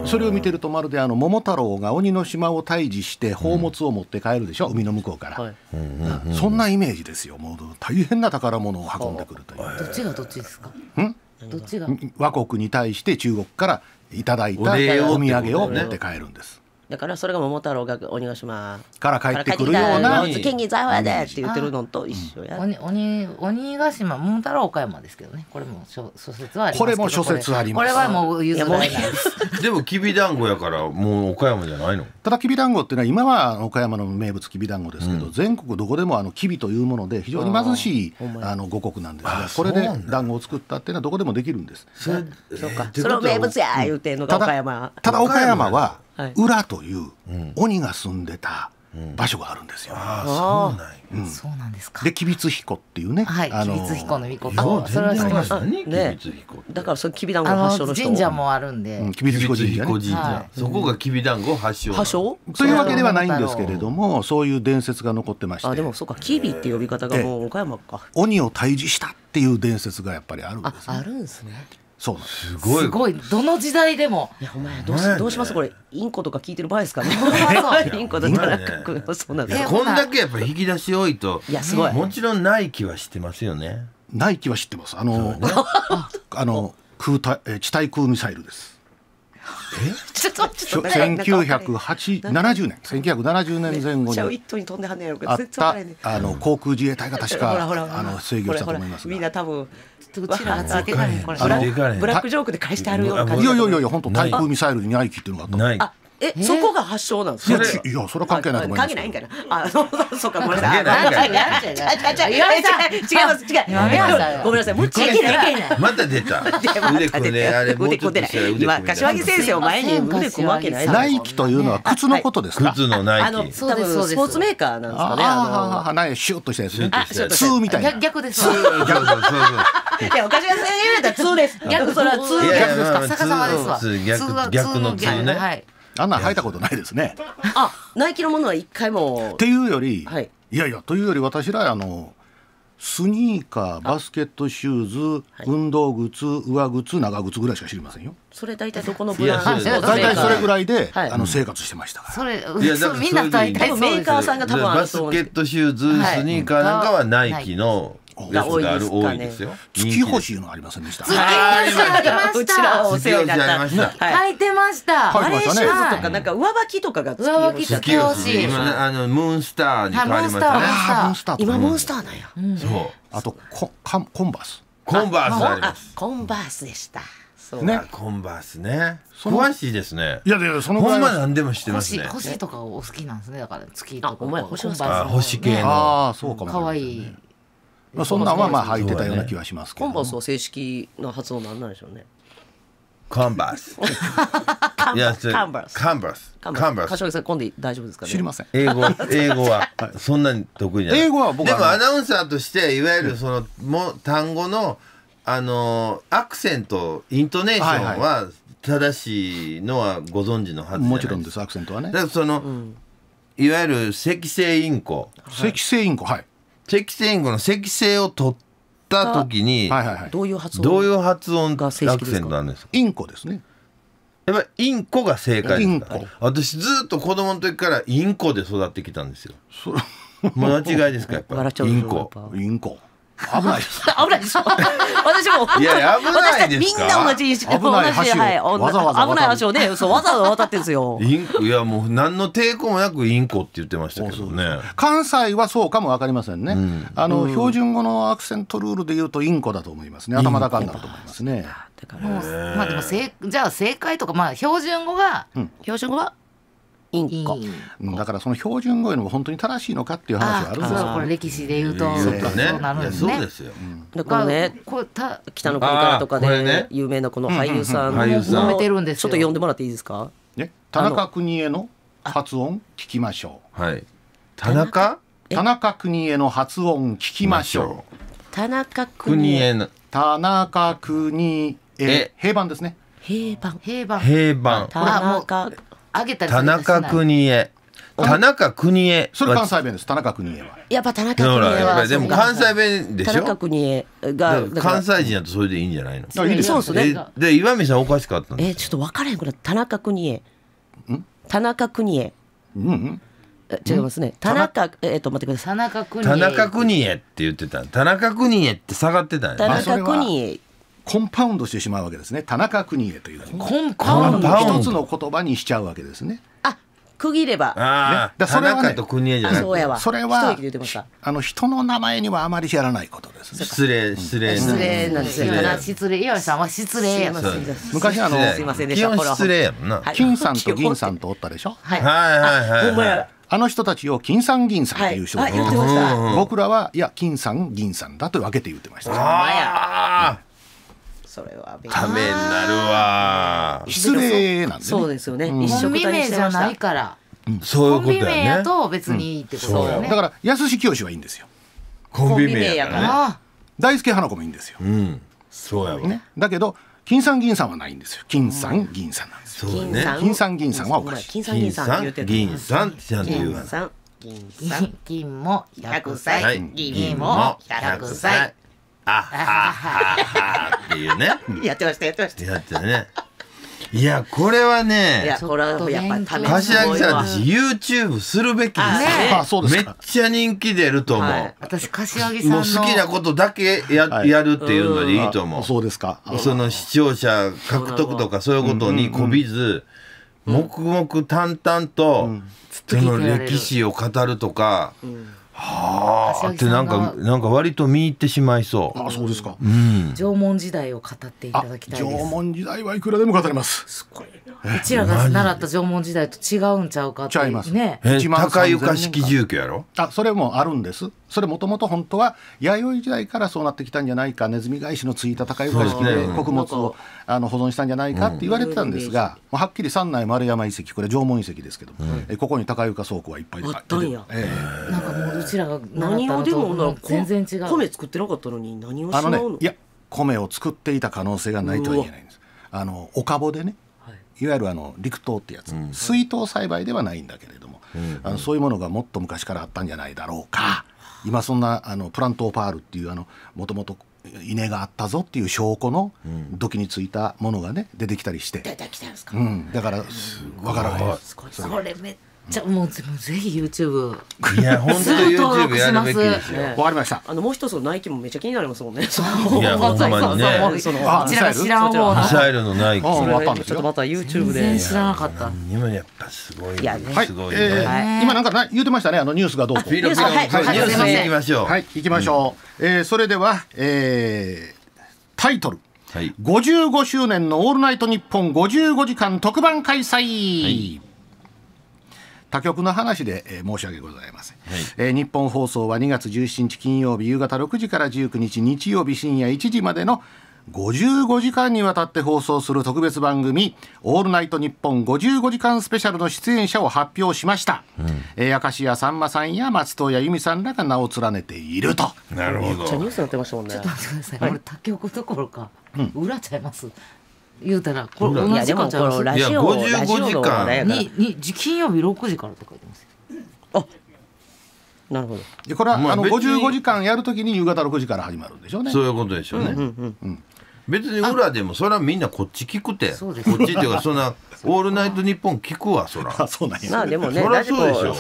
それを見てるとまるであの桃太郎が鬼の島を退治して宝物を持って帰るでしょ、海の向こうから、はい、そんなイメージですよもう大変な宝物を運んでくるという。どっちがどっちですかんどっちが和国に対して中国からいただいたお土産を持って帰るんです。だからそれが桃太郎が鬼ヶ島から帰ってくるような金銀財宝やでって言ってるのと一緒や、鬼鬼鬼ヶ島桃太郎岡山ですけどねこれも諸諸説はありますこれも諸説ありますこれはもう譲らないでもきびだんごやからもう岡山じゃないのただきびだんごっていうのは今は岡山の名物きびだんごですけど、全国どこでもあのきびというもので非常に貧しいあの五穀なんですがこれで団子を作ったっていうのはどこでもできるんですそ,、うかそれを名物や言うてんのが岡山ただ岡山は裏という鬼が住んでた場所があるんですよ。ああ、そうなんですか。で、吉備津彦っていうね。はい、吉備津彦の巫女。それは知ってます。ね、だから、その吉備団子ご発祥の神社もあるんで。吉備津彦神社。そこが吉備団子発祥。発祥。というわけではないんですけれども、そういう伝説が残ってまして。あ、でも、そうか、吉備って呼び方がもう岡山か。鬼を退治したっていう伝説がやっぱりあるんです。あるんですね。そうすごいすごいどの時代でもいやお前どうし,、どうしますこれインコとか聞いてる場合ですかね インコと田中君そうなんでこんだけやっぱ引き出し多いといやすごいもちろんない気はしてますよねない気は知ってますあの、ね、あの空対地対空ミサイルですえ1970年1970年前後にあったあの航空自衛隊が確かあの制御したと思いますみんな多分とうちらがついていかないこれブラックジョークで返してあるような感じいやいやいや本当対空ミサイルにナイキっていうのがあったえ、そこが発祥なんですか。いや、それは関係ないと思います。関係ないんかな。あ、そう、そうか、ごめんなさい。違います、違う。ごめんなさい、もう違う。また出た。腕こで、あれ、腕こで。今、柏木先生を前に腕こむわけない。ナイキというのは靴のことですか。靴のナイキ。多分スポーツメーカーなんですかね。あの、ないシュッとしたやつツーみたいな。逆です。逆です。いや、柏木先生言わたらツーです。逆、それはツー逆ですか。逆のツーね。あんな履いたことないですね。あ、ナイキのものは一回も。っていうより、はい、いやいやというより私らあのスニーカー、バスケットシューズ、運動靴、上靴、長靴ぐらいしか知りませんよ。それ大体どこのブランドですか大体それぐらいで、はい、あの生活してましたから。それ、いやそみんな大体メーカーさんが多分バスケットシューズ、スニーカーなんかはナイキの。が多いですかね。月星いうのありませんでした。月星ありました。うちらお世話になった。書いてました。あれーシューズとかなんか上履きとかが月星。月星。今あのムーンスターに変わりましたー。今ムーンスターなんや。そう。あとコカコンバース。コンバースあります。コンバースでした。ね、コンバースね。詳しいですね。いやいや、そのほんま何でもしてますね。星とかお好きなんですね。だから月とか。お前星系の。ああ、そうかも。可愛い。まあ、そんなんはまあ履いてたような気はしますけど、ね、コンバースは正式の発音なんなんでしょうねコンバース。いや、カンバース。カンバース。カンバース。柏木さん、今度大丈夫ですか、ね、知りません。英語、英語は、そんなに得意じゃない。英語は僕でもアナウンサーとして、いわゆるその、も、単語の、あの、アクセント、イントネーションは、正しいのはご存知のはずもちろんです、アクセントはね。だからその、うん、いわゆる赤星インコ。赤星インコ、はい。セキイン語のセキセイ」を取った時に、はいはいはい、どういう発音どういう発音が正式ですかインコですねやっぱりインコが正解ですか私ずっと子供の時からインコで育ってきたんですよ間違いですかやっぱインコインコ危ないで危ないしょ。私もいや危ないで みんな同じ危ない橋はい、わざわざ危ない橋をね、そうわざわざ渡ってんですよ。インいやもう何の抵抗もなくインコって言ってましたけどね。関西はそうかもわかりませんね。うん、あの、うん、標準語のアクセントルールで言うとインコだと思いますね。頭高いんだと思いますね。もうまあでも正じゃあ正解とかまあ標準語が、うん、標準語はインコ、うん、だからその標準語いうのも本当に正しいのかっていう話はあるんですよ、ね、歴史で言うと、そうなるんですね、ね、だからねこう、た北の国からとかで有名なこの俳優さん俳優さん、ちょっと読んでもらっていいですか、ね、田中邦衛の発音聞きましょうはい田中田中邦衛の発音聞きましょう田中邦衛の田中邦衛平板ですね平板平板平板田中上げたり田中邦衛田中邦衛それ関西弁です田中邦衛はやっぱ田中邦衛はでも関西弁でしょ田中邦衛が関西人だとそれでいいんじゃないのあいいですでねで岩見さんおかしかったえちょっと分からへんくな田中邦衛田中邦衛うん違いますね。田中、えっと、待ってください。田中邦衛。田中邦衛って言ってた。田中邦衛って下がってた田中邦衛。コンパウンドしてしまうわけですね田中邦衛というコンパウンド一つの言葉にしちゃうわけですねあ区切れば、ね、だそれは、と国じゃなくそれはあの人の名前にはあまりやらないことです、ね、失礼失礼、うん、失礼なんですよ失礼岩井さんは失礼昔あの基本失礼やもんな、は金さんと銀さんとおったでしょ、はい、はいはいはいはい、あの人たちを金さん銀さんっていう人が、はい、僕らはいや金さん銀さんだと分けて言ってました。あそれはためになるわ失礼なんで、ね、そうですよね、うん、一緒に名じゃないからそういうことやねコンビ名やと別にいいってことだよね、うん、だから安志清はいいんですよコンビ名やから、ね、大輔花子もいいんですよ、うん、そうやわねだけど金さん銀さんはないんですよ金さん銀さんなんですよ、うんね、金さん銀さんはおかしい金さん銀さん銀さんちゃんと言うな銀さん銀も百0 0歳、銀も百歳あはははっていうね。やってましたやってましたやってね。いや、これはね、いや、これはやっぱり試柏木さん、私、YouTube するべきですよ。めっちゃ人気出ると思う。はい、私、柏木さんもう好きなことだけや,、やるっていうのでいいと思う。そうですか。その視聴者獲得とかそういうことにこびず、黙々淡々と、その歴史を語るとか、うんはあってなんかなんか割と見入ってしまいそうあそうですか、うん、縄文時代を語っていただきたい縄文時代はいくらでも語れますすごいうちらが習った縄文時代と違うんちゃうかっていますね高床式住居やろあそれもあるんですそれもともと本当は弥生時代からそうなってきたんじゃないかネズミ返しのついた高床式で、ね、穀物をあの保存したんじゃないかって言われてたんですが、うん、はっきり三内丸山遺跡これ縄文遺跡ですけども、うん、ここに高床倉庫はいっぱいあったんや、えー、なんかもううちらが何をでも全然違う米作ってなかったのに何をしまうのあの、ね、いや米を作っていた可能性がないとは言えないんですあのおかぼでねいわゆるあの陸糖ってやつ、うん、水稲栽培ではないんだけれども、うん、あのそういうものがもっと昔からあったんじゃないだろうか、今そんなあのプラントオパールっていうもともと稲があったぞっていう証拠の土器についたものがね出てきたりして出てきたんですか、うん、だからわからないそれめっじゃもうぜひ YouTube いや本当 YouTube やるべきですよわ、りましたあのもう一つのナイキもめちゃ気になりますもんねいやにねちらが知らん方のミサイルのナイキちょっとまた YouTube で知らなかった今やっぱすごいいや、ね、すごい今なんか言うてましたねあのニュースがどうこニュースはいニュース行きましょうはい行きましょう、えそれではえタイトルはい、55周年の「オールナイトニッポン」55時間特番開催、はい他局の話で、えー、申し訳ございません、はい、えー、日本放送は2月17日金曜日夕方6時から19日日曜日深夜1時までの55時間にわたって放送する特別番組「オールナイトニッポン55時間スペシャル」の出演者を発表しました、うんえー、明石家さんまさんや松任谷由実さんらが名を連ねているとなるほどめっちゃニュースになってましたもんねちょっと待ってください、はい、俺竹岡どころか、うん、裏ちゃいます言うたらこれ同じ時間じゃないですかいや55時間にに金曜日6時からとか書いますあなるほどこれは、まあ、あの55時間やるときに夕方6時から始まるんでしょうねそういうことでしょうね、うんうんうん別に裏でもそれはみんなこっち聞くてこっちっていうかそんな「オールナイトニッポン」聞くわそら そうなんやまあでもねラジコラジ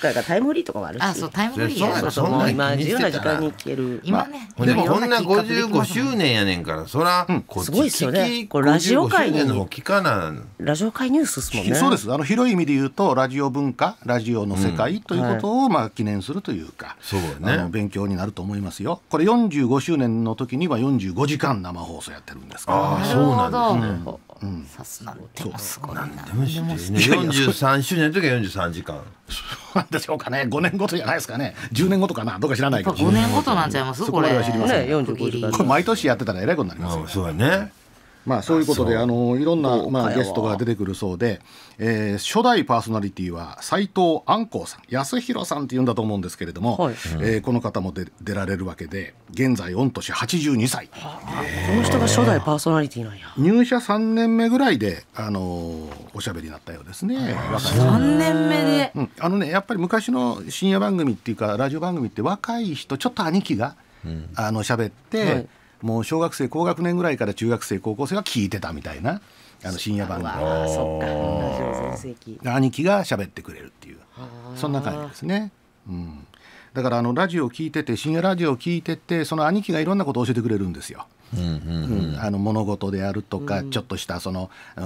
コやタイムフリーとかもあるしあそうタイムフリーやそそ今自由な時間に行ける今ね、でもこんな55周年やねんからそらこっち聞き、ラジオ界に聞かなラジオ界ニュースですもんねそうですあの広い意味で言うとラジオ文化ラジオの世界ということをまあ記念するというか、ね、勉強になると思いますよこれ45周年の時には45時間生放送放送やってるんですから。あそうなんですね。さすがそう、すごいな。四十三周年の時は四十三時間。なんでしょうかね。五年ごとじゃないですかね。十年ごとかな。どうか知らないけど。五年ごとなんちゃいます。これ。ね、四十五時間。毎年やってたらえらいことになります。そうやね。まあ、そういうことであのいろんな、まあ、ゲストが出てくるそうで、えー、初代パーソナリティは斎藤安光さん康弘さんっていうんだと思うんですけれども、はい、えー、この方も出られるわけで現在御年82歳、この人が初代パーソナリティなんや入社3年目ぐらいで、あのおしゃべりになったようですね3年目で、うん、あのねやっぱり昔の深夜番組っていうかラジオ番組って若い人ちょっと兄貴が。うん、あの喋って、はい、もう小学生高学年ぐらいから中学生高校生が聞いてたみたいなあの深夜番組そっか兄貴が喋ってくれるっていうそんな感じですね。うん、だからあのラジオを聞いてて深夜ラジオを聞いててその兄貴がいろんなことを教えてくれるんですよ。あの物事であるとか、ちょっとしたその、う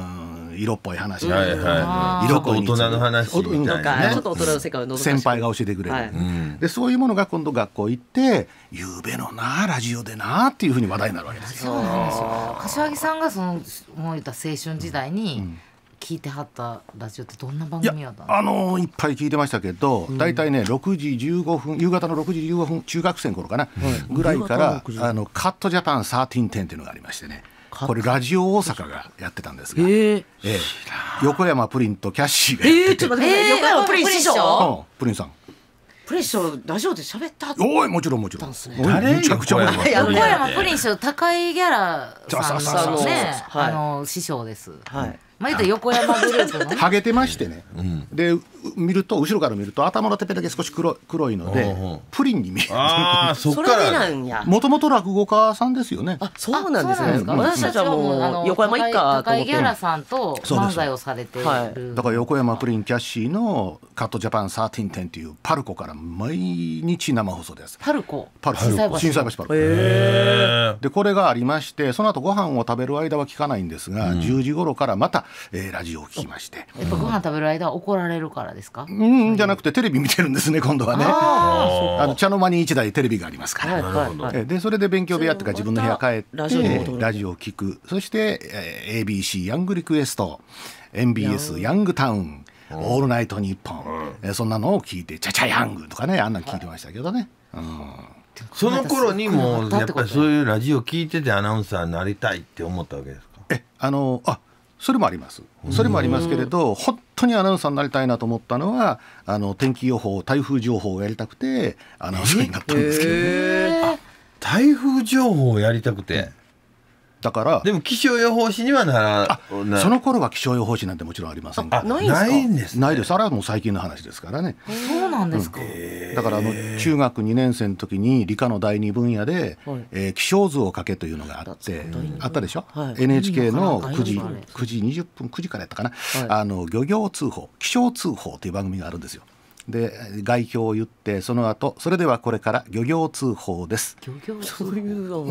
ん、色っぽい話、はいはい、色っぽい大人の話みたいな、ね、大人の先輩が教えてくれる、はい、でそういうものが今度学校行って「ゆうべのなラジオでな」っていうふうに話題になるわけですよ。そうなんですよ柏木さんがその思いた青春時代に、うん聞いてはったラジオってどんな番組やったあのー、いっぱい聞いてましたけど、うん、大体ね6時15分夕方の6時15分中学生の頃かな、うん、ぐらいから「あのカットジャパン13点」っていうのがありましてねこれラジオ大阪がやってたんですが、えーえー、横山プリンとキャッシーがやってて、えーえー、横山プリン師匠、うん、プリンさんプリン師匠ラジオで喋ったおいもちろんもちろん、ね、めちゃくちゃ横山プリン師匠高いギャラさんのね、あの師匠です、はいまあ、横山グループね、ハゲてましてね、うん、で見ると後ろから見ると頭のてっぺんだけ少し黒黒いのでプリンに見えるああ そっからもともと落語家さんですよねあそうなんですね、うん、私たちはもう横山一家高井ギャラさんと漫才をされてだから横山プリンキャッシーの「カットジャパン13点」というパルコから毎日生放送ですパルコパルコ心斎橋パルコでこれがありましてその後ご飯を食べる間は聞かないんですが、うん、10時頃からまた、えー、ラジオを聞きましてやっぱご飯食べる間は怒られるからからですかうんじゃなくてテレビ見てるんですね今度はねあの茶の間に1台テレビがありますから、でそれで勉強部屋とか自分の部屋帰ってラジオを聞くそして、え ABC ヤングリクエスト MBS ヤングタウンオールナイトニッポン、えそんなのを聞いて「チャチャヤング」とかねあんなん聞いてましたけどね。うんその頃にもやっぱりそういうラジオ聞いててアナウンサーになりたいって思ったわけですかえあのあそれもあります。それもありますけれど、本当にアナウンサーになりたいなと思ったのは、あの天気予報、台風情報をやりたくて、アナウンサーになったんですけどね。台風情報をやりたくて。だからでも気象予報士にはならその頃は気象予報士なんてもちろんありませんがないんですないですあれはもう最近の話ですからねそうなんですか、だからあの中学2年生の時に理科の第二分野で、えー、気象図を書けというのがあってあったでしょ、はい、NHK の9時9時20分9時からやったかな、あの漁業通報気象通報という番組があるんですよで外評を言ってその後それではこれから漁業通報です漁業通報う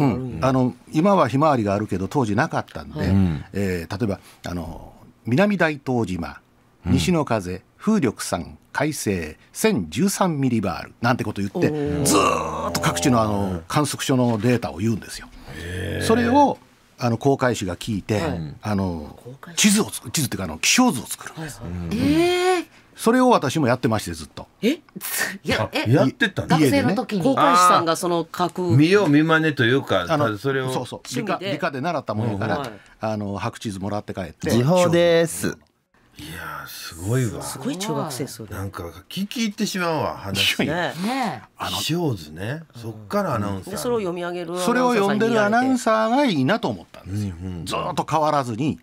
あん、あの今はひまわりがあるけど当時なかったんで、はい、えー、例えばあの南大東島西の風、うん、風力山海星1013ミリバールなんてこと言ってずっと各地のあの観測所のデータを言うんですよ。それをあの航海士が聞いて、はい、あの地図を地図っていうかあの気象図を作るんです。はいはい、えーそれを私もやってましてずっと。え やえやってた学生の時に、ね、公開さんがその書く見よう見まねというかあのそれをそうそう理科理科で習ったものから、うんあの白地図もらって帰って時報ですいやすごいわすごい中学生それなんか聞き入ってしまうわ話ねねあの上手ね、そっからアナウンサーそれを読み上げるそれを読んでるアナウンサーがいいなと思ったんですよ、うんうん、ずっと変わらずに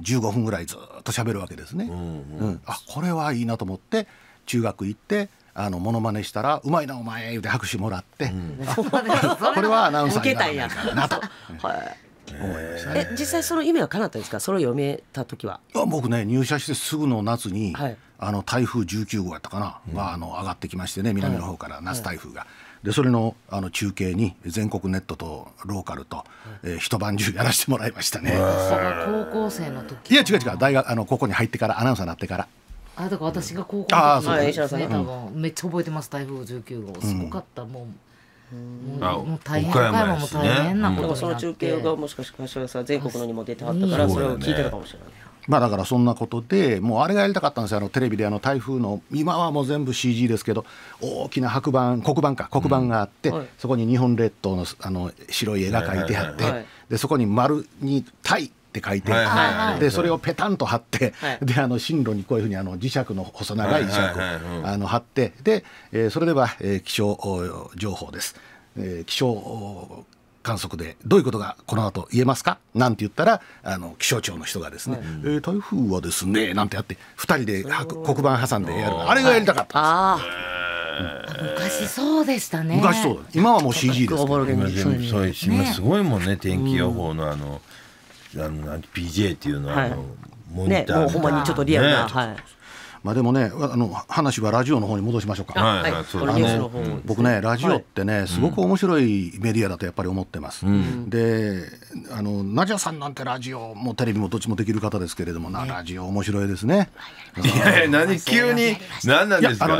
15分ぐらいずっと喋るわけですね、うんうんうん、あこれはいいなと思って中学行ってあのモノマネしたら「うまいなお前」言うて拍手もらって、うん、これはアナウンサーにならないなと。思いましたね、え実際その夢は叶ったんですかそれを読めた時は僕ね入社してすぐの夏に、はい、あの台風19号やったかな、うん、あの上がってきましてね南の方から、はい、夏台風が、でそれのあの中継に全国ネットとローカルと、えー、一晩中やらせてもらいましたね。高校生の時いや違う違う大学あの高校に入ってからアナウンサーになってから。あだから私が高校の時うすね、うん、多分めっちゃ覚えてます台風19号すごかった、うん、もう。もう大変岡山も大変なことになって、ねうん、その中継がもしかしたら全国のにも出てはったからそれを聞いてるかもしれない。まあだからそんなことでもうあれがやりたかったんですよあのテレビであの台風の今はもう全部 CG ですけど大きな白板黒板か黒板があって、うんはい、そこに日本列島のあの白い絵が描いてあって、はいでそこに丸に「タイ」って書いて、でそれをペタンと貼って、であの進路にこういうふうにあの磁石の細長い磁石をあの貼ってで、えー、それでは、えー、気象情報です。えー、気象観測でどういうことがこの後言えますかなんて言ったらあの気象庁の人がですね、はい、えー、台風はですねなんてやって2人で黒板挟んでやるあれがやりたかったんです。昔そうでしたね。昔そう今はもう CG ですけど、ね。今今すごいもんね天気予報のあの、うん、あの PJ っていうのは、はい、あのモニター、ね、もうほんまにちょっとリアルな、ね、はいまあ、でもねあの話はラジオの方に戻しましょうか、はいはい、あの僕ねラジオってねすごく面白いメディアだとやっぱり思ってます、うん、であのナジャさんなんてラジオもテレビもどっちもできる方ですけれども、ね、ラジオ面白いですねいやいや何急に何なんですかあの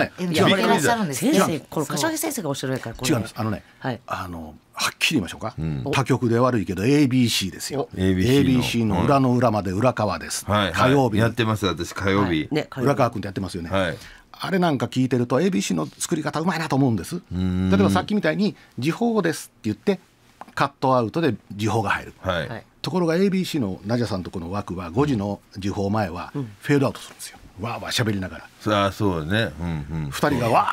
ね先生これ柏木先生がおし白いから違うんですあのね、はい、あのはっきり言いましょうか、うん、他局で悪いけど ABC ですよ ABC の裏の裏まで裏側です、はい、火曜日やってます私火曜日,、ね、浦川君とやってますよね、はい、あれなんか聞いてると ABC の作り方うまいなと思うんです例えばさっきみたいに「時報です」って言ってカットアウトで時報が入る、はい、ところが ABC のナジャさんとこの枠は5時の時報前はフェードアウトするんですよ、わーわー喋りながらあそうね、うんうん、2人がわ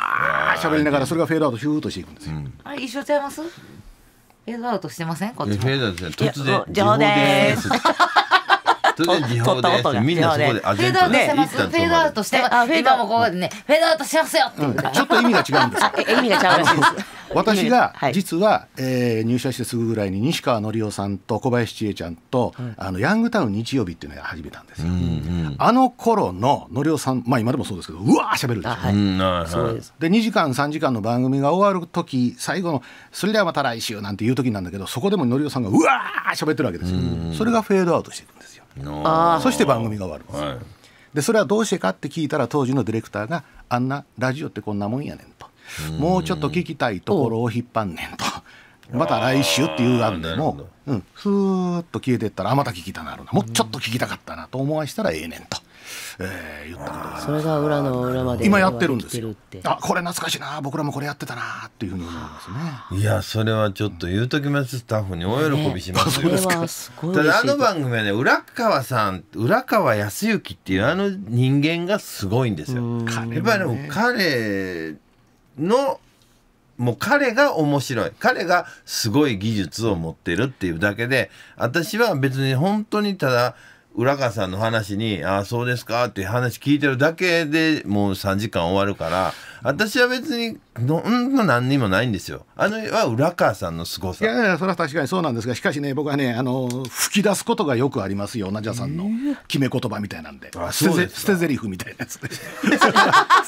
ー喋りながらそれがフェードアウトヒューとしていくんですよ、うん、あ一緒ちゃいますェードアウトしてませんこっちフェードアウトして突然。情報です。それで時報でみんなそこでアジェンダで行ったフェードアウトして今もここでねフェードアウトしますよちょっと意味が違うんです 意味が違うんです 私が実は、えー、入社してすぐぐらいに西川のりおさんと小林千恵ちゃんと、あのヤングタウン日曜日っていうのを始めたんですよ、あの頃ののりおさんまあ今でもそうですけどうわーしるでしょ、そうです2時間3時間の番組が終わる時最後の「それではまた来週」なんていう時なんだけどそこでものりおさんがうわーしってるわけですよ、それがフェードアウトしていくそして番組が終わるんです、はい、でそれはどうしてかって聞いたら当時のディレクターがあんなラジオってこんなもんやねんともうちょっと聞きたいところを引っ張んねんとまた来週っていう案でもうん、スーッと消えていったらあまた聞きたなるなもうちょっと聞きたかったなと思わしたらええねんと、えー、言ったことがそれが裏の裏まで今やってるんですよあこれ懐かしいな僕らもこれやってたなっていうふうに思いますねいやそれはちょっと言うときますスタッフに大喜びします、ね、ただあの番組はね浦川さん浦川康之っていうあの人間がすごいんですよやっぱり彼のもう彼が面白い彼がすごい技術を持ってるっていうだけで私は別に本当にただ浦川さんの話に「ああそうですか」っていう話聞いてるだけでもう3時間終わるから。私は別にんの何にもないんですよあのは浦川さんの凄さいやいやそれは確かにそうなんですがしかしね僕はねあの吹き出すことがよくありますよナじャさんの決め言葉みたいなんで捨て台詞みたいなやつで捨て台詞捨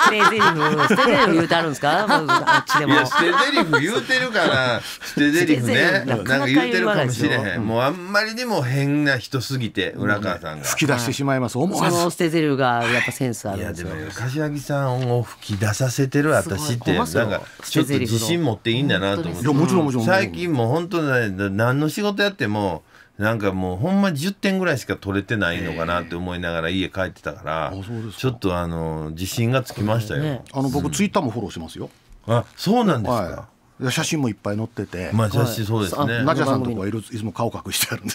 て台詞言うてあるんですかあっちでもいや捨て台詞言うてるから捨て台詞ねなんか言うてるかもしれへんもうあんまりにも変な人すぎて浦川さんが吹き出してしまいます思わずその捨て台詞がやっぱセンスあるんですよいやでも柏木さんを吹き出させててる私ってなんかちょっと自信持っていいんだなと思ってもちろんもちろん最近もう本当ね何の仕事やってもなんかもうほんま10点ぐらいしか取れてないのかなって思いながら家帰ってたからちょっとあの自信がつきましたよ、ね、あの僕ツイッターもフォローしますよあそうなんですか、はい写真もいっぱい載ってて、まあ、写真そうですね。ナジャさんとこはいるいつも顔隠してあるんで。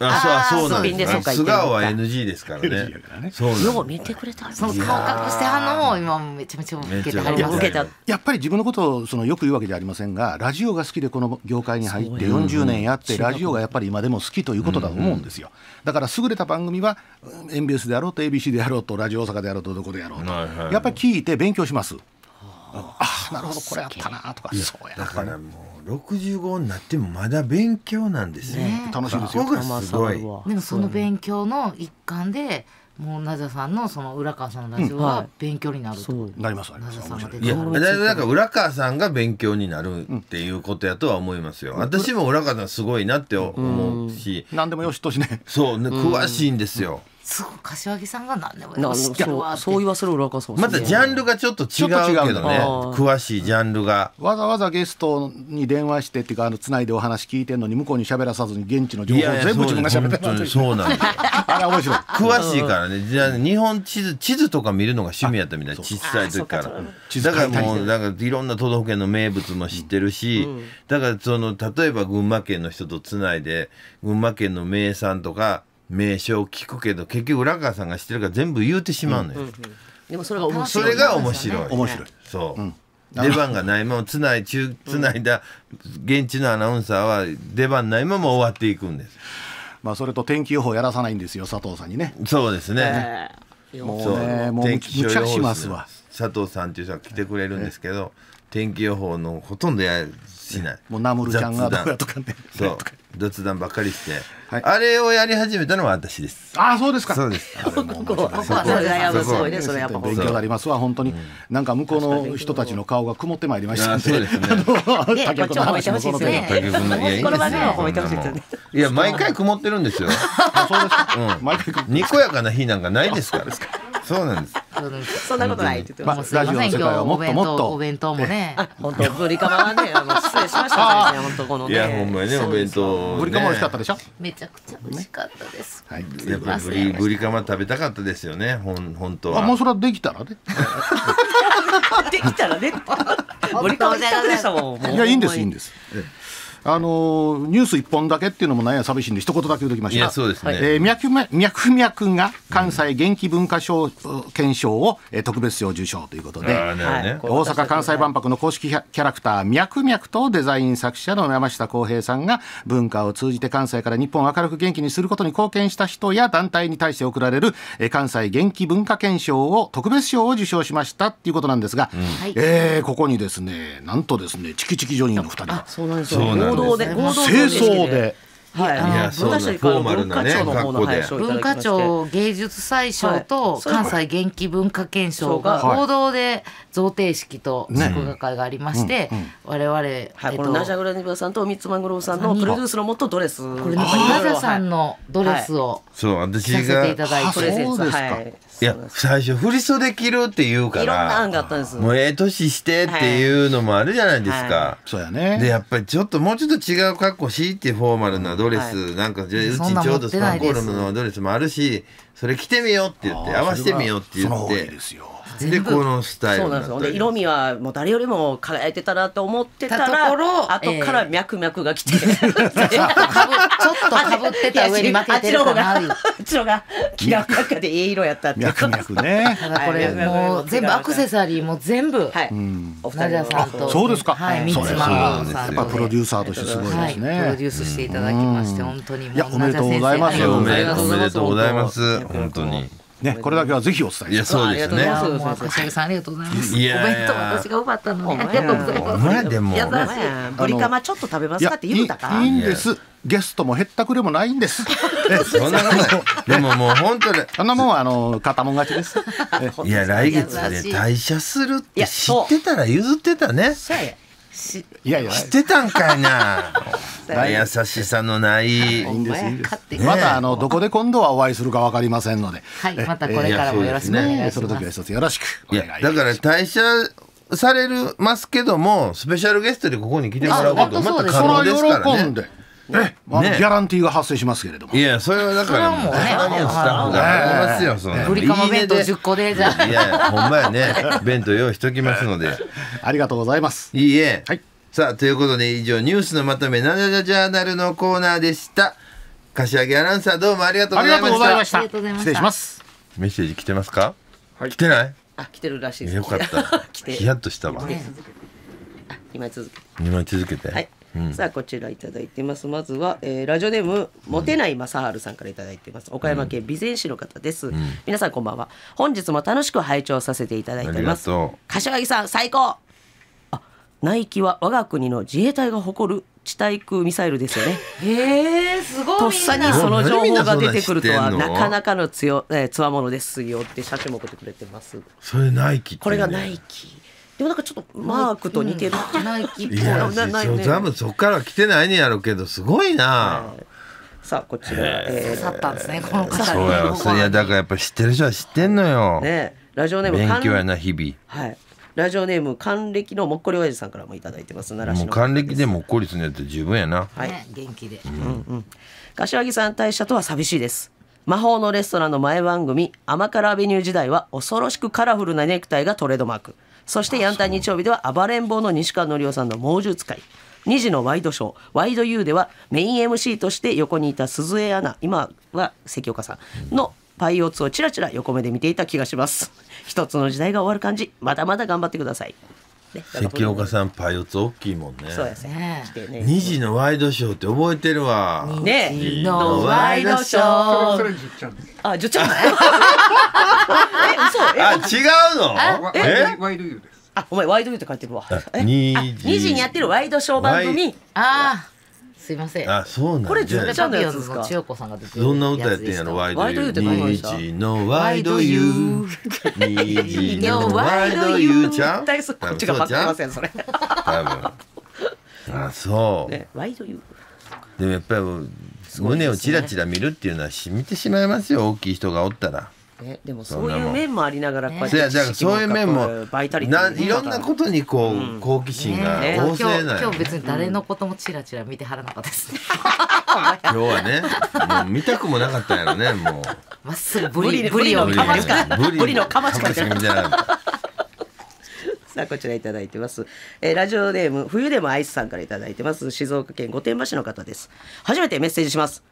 あ、そう、そうなんです。素顔は NG ですからね。そうよう見てくれた。その顔隠してあの今めちゃめちゃ受けてはりますけど。やっぱり自分のことをそのよく言うわけじゃありませんが、ラジオが好きでこの業界に入って40年やって、ラジオがやっぱり今でも好きということだと思うんですよ。だから優れた番組は MBS であろうと ABC であろうとラジオ大阪であろうとどこであろうと、やっぱり聞いて勉強します。ああなるほどこれやったなとかそうやだからもう65になってもまだ勉強なんですね、楽しいですよすごいでもその勉強の一環でもうなぜさんのその浦川さんのラジオは勉強になると、うんはい、なりますなぜさんがいやだから浦川さんが勉強になるっていうことやとは思いますよ、うん、私も浦川さんすごいなって思うし、うん、何でもよしとしねそう、ね、詳しいんですよ、うんすごい柏木さんが何でも知ってるわそう言わせる裏かそうまたジャンルがちょっと違うけどね詳しいジャンルがわざわざゲストに電話してっていうかあのつないでお話聞いてんのに向こうに喋らさずに現地の情報を全部自分が喋ってるそうなん あれ面白い詳しいからねじゃ日本地図地図とか見るのが趣味やったみたい小さい時からだからもうなんかいろんな都道府県の名物も知ってるし、だからその例えば群馬県の人とつないで群馬県の名産とか名称聞くけど結局浦川さんが知ってるから全部言うてしまうのよ、でもそれが面白いそれが面白い面白いそう、出番がないままつない中つないだ現地のアナウンサーは出番ないまま終わっていくんですまあそれと天気予報やらさないんですよ佐藤さんにねそうですね、えー、もうねもうむちゃしますわ佐藤さんっていう人が来てくれるんですけど、天気予報のほとんどやしない、もうナムルちゃんがどうやとかね そう雑談ばっかりしてはい、あれをやり始めたのは私です。あそうですか。そうです。ここはそれはやばそう勉強がありますわ本当に。なんか向こうの人たちの顔が曇ってまいりましたそうですね。この褒めてほしいですね。いや毎回曇ってるんですよ。そうですか。毎回にこやかな日なんかないですから。そうなんです。そんなことないって言ってます。まあ、ラジオの世界はもっともっとお弁当もね、本当ブリカマはね、あの失礼しましたね、本当このね。いやほんまにねお弁当。ブリカマ美味しかったでしょ。めちゃくちゃ美味しかったです。はい、やっぱりブリブリカマ食べたかったですよね。ほん本当は。あもうそれはできたらね。できたらね。ぶ りカマでしたもん。いやいいんですいいんです。えあのニュース一本だけっていうのもなんや寂しいんで、一言だけ言うときました。そうですね。えー、脈脈脈が関西元気文化賞検証を、え特別賞受賞ということで、ね大阪・関西万博の公式キャラクター、ャクとデザイン作者の山下洸平さんが、文化を通じて関西から日本を明るく元気にすることに貢献した人や団体に対して贈られる、えー、関西元気文化検証を特別賞を受賞しましたっていうことなんですが、うん、えー、ここにですね、なんとですね、チキチキジョニーの2人が。そうなんです同で、合同清で。はい、あの文化庁の方の大賞、文化庁芸術祭賞と関西元気文化検証が合同で贈呈式と祝賀会がありまして、ねうん、我々、はいえっと、このナジャグラニバさんとミッツマングローさんのプロデュースのもとドレスこれナジャさんのドレスを、そう私がさせていただいてプレゼントはいいや最初振り袖着るっていうからいろんな案があったんですもうええ年してっていうのもあるじゃないですか、そうやねでやっぱりちょっともうちょっと違う格好しいってフォーマルなドレス、なんかじゃうちちょうどスパンコールのドレスもあるしそれ着てみようって言って合わせてみようって言ってその方がいいですよでこのスタイルそうなんですよで色味はもう誰よりも輝いてたなと思ってたらあとから脈々が来て、えー、ちょっとかぶってた上に負けてるかな あっちのがきらかでいい色やったって脈ねただ これもう全部アクセサリーも全部はい、うん、お二人さんとそうですかはい三つまさんとプロデューサーとしてすごいですね、はい、プロデュースしていただきまして本当にもうおめでとうございますおめでとうございます本当に。ね、これだけはぜひお伝えしや、そうですね。ありがとうございます。柏木さん、ありがとうございます。お弁当、私が奪ったのに。ありがとうございます。でも。ブリカマちょっと食べますかって言うたかいいんです。ゲストもへったくれもないんです。そんなこと でももう本当に。そんなもんあの、片もん勝ちです。いや、来月で退社するって知ってたら譲ってたね。いやいや知ってたんかいな 優しさのないまたあのどこで今度はお会いするかわかりませんので、はい、またこれからもよろしくお願いします。その時は一つよろしくお願いします。だから退社されるますけどもスペシャルゲストでここに来てもらうことまた可能ですからね。えまあ、ギャランティーが発生しますけれども。いや、それはだから、もう、花スタッフがありますよ、その。ぶりかま弁当10個で、じゃあ。いや、ほんまやね、弁当用意しときますので。ありがとうございます。いいえ。はい。さあ、ということで、以上、ニュースのまとめ、ななじゃじゃジャーナルのコーナーでした。柏木アナウンサー、どうもありがとうございました。ありがとうございました。失礼します。メッセージ来てますか。はい、来てない。あ、来てるらしいです。よかった。ヒヤッとしたわ。二枚続けて。2枚続けて。はい。さあこちらいただいてますまずは、えー、ラジオネームモテない正治さんからいただいてます、岡山県備前市の方です、うん、皆さんこんばんは本日も楽しく拝聴させていただいてます柏木さん最高あナイキは我が国の自衛隊が誇る地対空ミサイルですよね。へえすごいとっさにその情報が出てくるとはなかなかの強えー、強者ですよって写真も送ってくれてます。それナイキこれがナイキ。でもなんかちょっとマークと似てるじゃ ないっぽい。いや、多分そっから来てないんやろうけど、すごいな。さあこちら、えー、刺ったんですねこの方そうやそれだからやっぱ知ってる人は知ってんのよ。ねラジオネーム勉強やな日々。はい。ラジオネーム還暦のもっこりおやじさんからもいただいてます。奈良還暦でもっこりするって十分やな。はい。元気で。うんうん。柏木さん退社とは寂しいです。魔法のレストランの前番組「甘辛アベニュー」時代は恐ろしくカラフルなネクタイがトレードマーク。そしてヤンタン日曜日では暴れん坊の西川のりおさんの猛獣使い2時のワイドショー「ワイド U」ではメイン MC として横にいた鈴江アナ今は関岡さんのパイオツをちらちら横目で見ていた気がします一つの時代が終わる感じまだまだ頑張ってください 関岡さんパイオツ大きいもんねそうですね2時のワイドショーって覚えてるわね時のワイドショーそれあちゃん あ違うのえワイドユーですあお前ワイドユーって書いてるわ二時時にやってるワイドショー番組ああすいませんあそうなんこれじゃチャンピオンズ千代子さんが出てるどんな歌やってんやろワイドユー虹のワイドユー虹のワイドユーちゃん絶対そっちが待ってませんそれ多分あそう、ワイドユーでもやっぱり胸をチラチラ見るっていうのは染みてしまいますよ大きい人がおったらね、でもそういう面もありながらこうやって知識そういう面もバイタリティいろんなことにこう、うん、好奇心が旺盛な、ね、今日別に誰のこともチラチラ見てはらなかったですね 今日はねもう見たくもなかったやろねもうまっすぐブリブリをかましかブリのかましかみたいなさあこちらいいてます、えー、ラジオネーム冬でもアイスさんから頂いてます静岡県御殿場市の方です初めてメッセージします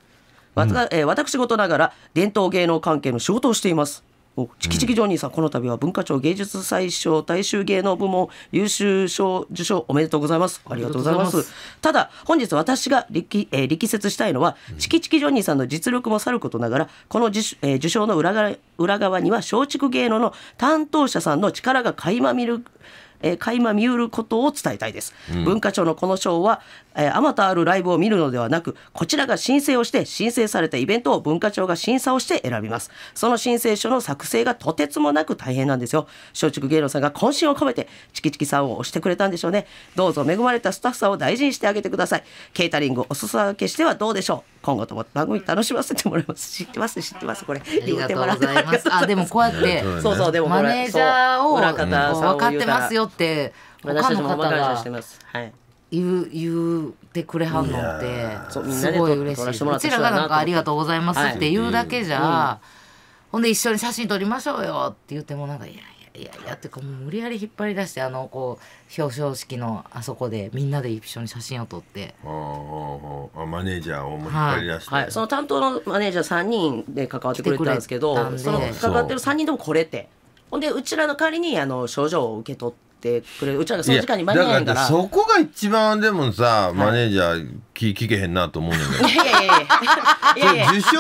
わた、うん、えー、私事ながら伝統芸能関係の仕事をしていますおチキチキジョニーさん、この度は文化庁芸術祭賞大衆芸能部門優秀賞受賞おめでとうございます。ありがとうございます。ただ、本日私が力,、えー、力説したいのは、チキチキジョニーさんの実力もさることながら、この受,、えー、受賞の裏側裏側には松竹芸能の担当者さんの力が垣間見るえー、垣間見うることを伝えたいです、うん、文化庁のこの賞はあまたあるライブを見るのではなくこちらが申請をして申請されたイベントを文化庁が審査をして選びますその申請書の作成がとてつもなく大変なんですよ松竹芸能さんが渾身を込めてチキチキさんを押してくれたんでしょうねどうぞ恵まれたスタッフさんを大事にしてあげてくださいケータリングおすそ分けしてはどうでしょう今後とも番組楽しませてもらいます知ってます知ってますこれ言うてもらってあでもこうやって そうそうでもマネージャーを分かってますよって他の方が、はい言う言うてくれはんのってすごい嬉しいうちらがなんか「ありがとうございます」って言うだけじゃ、はいうん、ほんで一緒に写真撮りましょうよって言ってもなんか「いやいやいやいや」っていうかもう無理やり引っ張り出してあのこう表彰式のあそこでみんなで一緒に写真を撮ってああマネージャーを引っ張り出して、はいはい、その担当のマネージャー3人で関わってくれたんですけどその関わってる3人ともこれって。ほんでうちらの代わりにあの症状を受け取って。てくれるうちらがその時間に間に合わへんからそこが一番でもさマネージャー聞,、聞けへんなと思うんだけど いやいやいや受賞